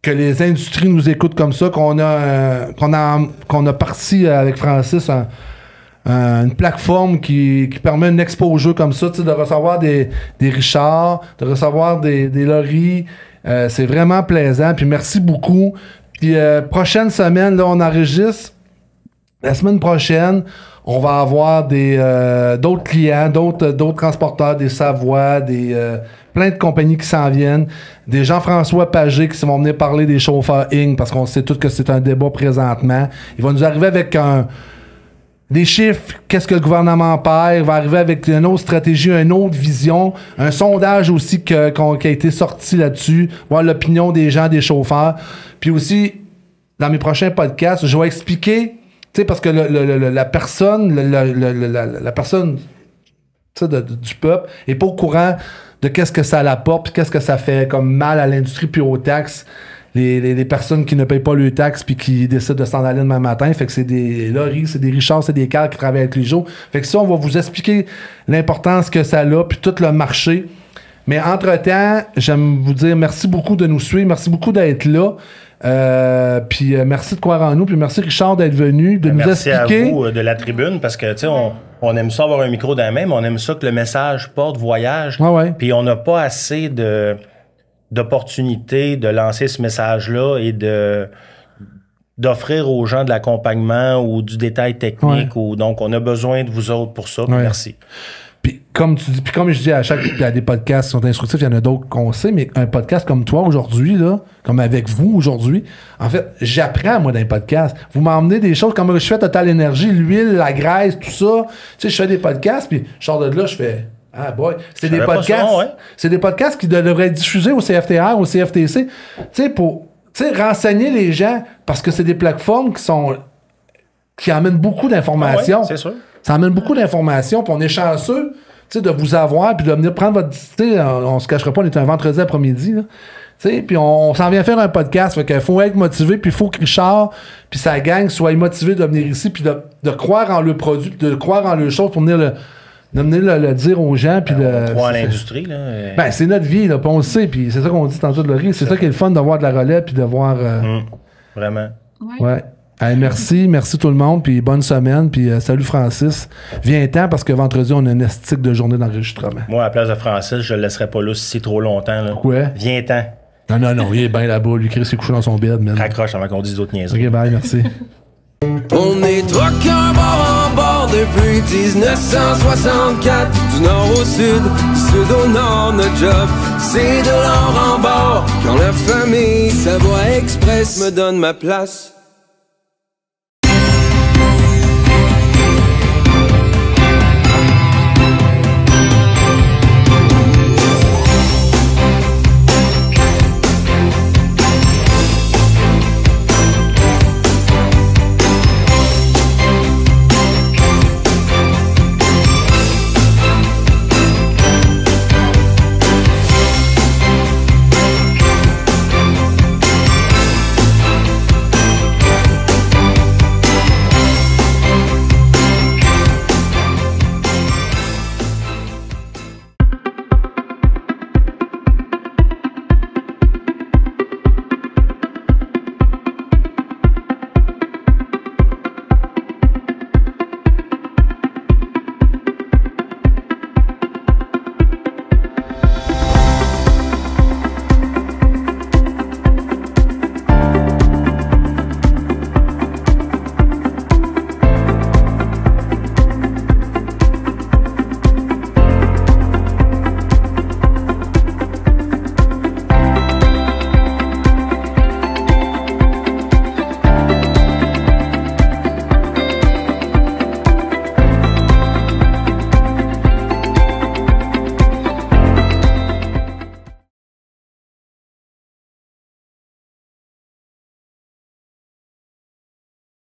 que les industries nous écoutent comme ça, qu'on a, euh, qu'on a, qu'on a parti euh, avec Francis une plateforme qui, qui permet une expo au jeu comme ça, de recevoir des, des Richards, de recevoir des, des Laurie. Euh, c'est vraiment plaisant. Puis merci beaucoup. Puis prochaine semaine, là, on enregistre. La semaine prochaine, on va avoir des euh, d'autres clients, d'autres d'autres transporteurs, des Savoie, des euh, plein de compagnies qui s'en viennent, des Jean-François Pagé qui vont venir parler des chauffeurs Ing parce qu'on sait tous que c'est un débat présentement. Il va nous arriver avec un des chiffres, qu'est-ce que le gouvernement perd, il va arriver avec une autre stratégie, une autre vision, un sondage aussi que, qui a été sorti là-dessus, voir l'opinion des gens, des chauffeurs. Puis aussi, dans mes prochains podcasts, je vais expliquer sais, parce que la personne, la, personne du peuple est pas au courant de qu'est-ce que ça l'apporte, qu'est-ce que ça fait comme mal à l'industrie puis aux taxes. Les, personnes qui ne payent pas le taxes puis qui décident de s'en aller demain matin. Fait que c'est des loris, c'est des richards, c'est des cales qui travaillent avec les jours. Fait que ça, on va vous expliquer l'importance que ça a, puis tout le marché. Mais entre-temps, j'aime vous dire merci beaucoup de nous suivre, merci beaucoup d'être là. Euh, puis euh, merci de croire en nous, puis merci Richard d'être venu, de ben, merci nous expliquer. à vous euh, de la tribune, parce que, tu sais, on, on, aime ça avoir un micro dans la main, mais on aime ça que le message porte voyage. Ah puis on n'a pas assez de d'opportunités de lancer ce message-là et de d'offrir aux gens de l'accompagnement ou du détail technique. ou Donc, on a besoin de vous autres pour ça. Merci. Puis comme tu dis, puis comme je dis à chaque Il y a des podcasts qui sont instructifs, il y en a d'autres qu'on sait, mais un podcast comme toi aujourd'hui, là, comme avec vous aujourd'hui, en fait, j'apprends moi d'un podcast. Vous m'emmenez des choses comme je fais Total Énergie, l'huile, la graisse, tout ça. Tu sais, je fais des podcasts, puis je sors de là, je fais ah boy, c'est des podcasts. C'est des podcasts qui devraient être diffusés au CFTR, au CFTC, tu sais pour tu sais renseigner les gens parce que c'est des plateformes qui sont qui amènent beaucoup ah d'informations. c'est sûr. Ça amène beaucoup d'informations, puis on est chanceux de vous avoir, puis de venir prendre votre. On, on se cachera pas, on est un vendredi après-midi. Puis on, s'en vient faire un podcast. Fait faut être motivé, puis il faut que Richard, puis sa gang soient motivés de venir ici, puis de, croire en le produit, de croire en le show pour venir le le, dire aux gens. Puis de... Ben, l'industrie. Euh. ben, c'est notre vie, là, on le sait. Puis c'est ça qu'on dit tantôt de Laurie. C'est ça, qui est le fun de voir de la relais, puis de voir. Euh, hum, vraiment. Ouais. ouais. Hey, merci, merci tout le monde, puis bonne semaine, puis euh, salut Francis. Viens-t'en parce que vendredi, on a un estique de journée d'enregistrement. Moi, à la place de Francis, je le laisserai pas là si c'est trop longtemps. Là. Ouais. Viens-t'en. Non, non, non, il est bien là-bas. Lui, Chris, il est couché dans son bed. Man. Raccroche avant qu'on dise d'autres niaiseries. Ok, bye, merci. on est trois bord en bord depuis 1964 Du nord au sud, sud au nord, notre job C'est de l'or en bord Quand la famille Savoie Express me donne ma place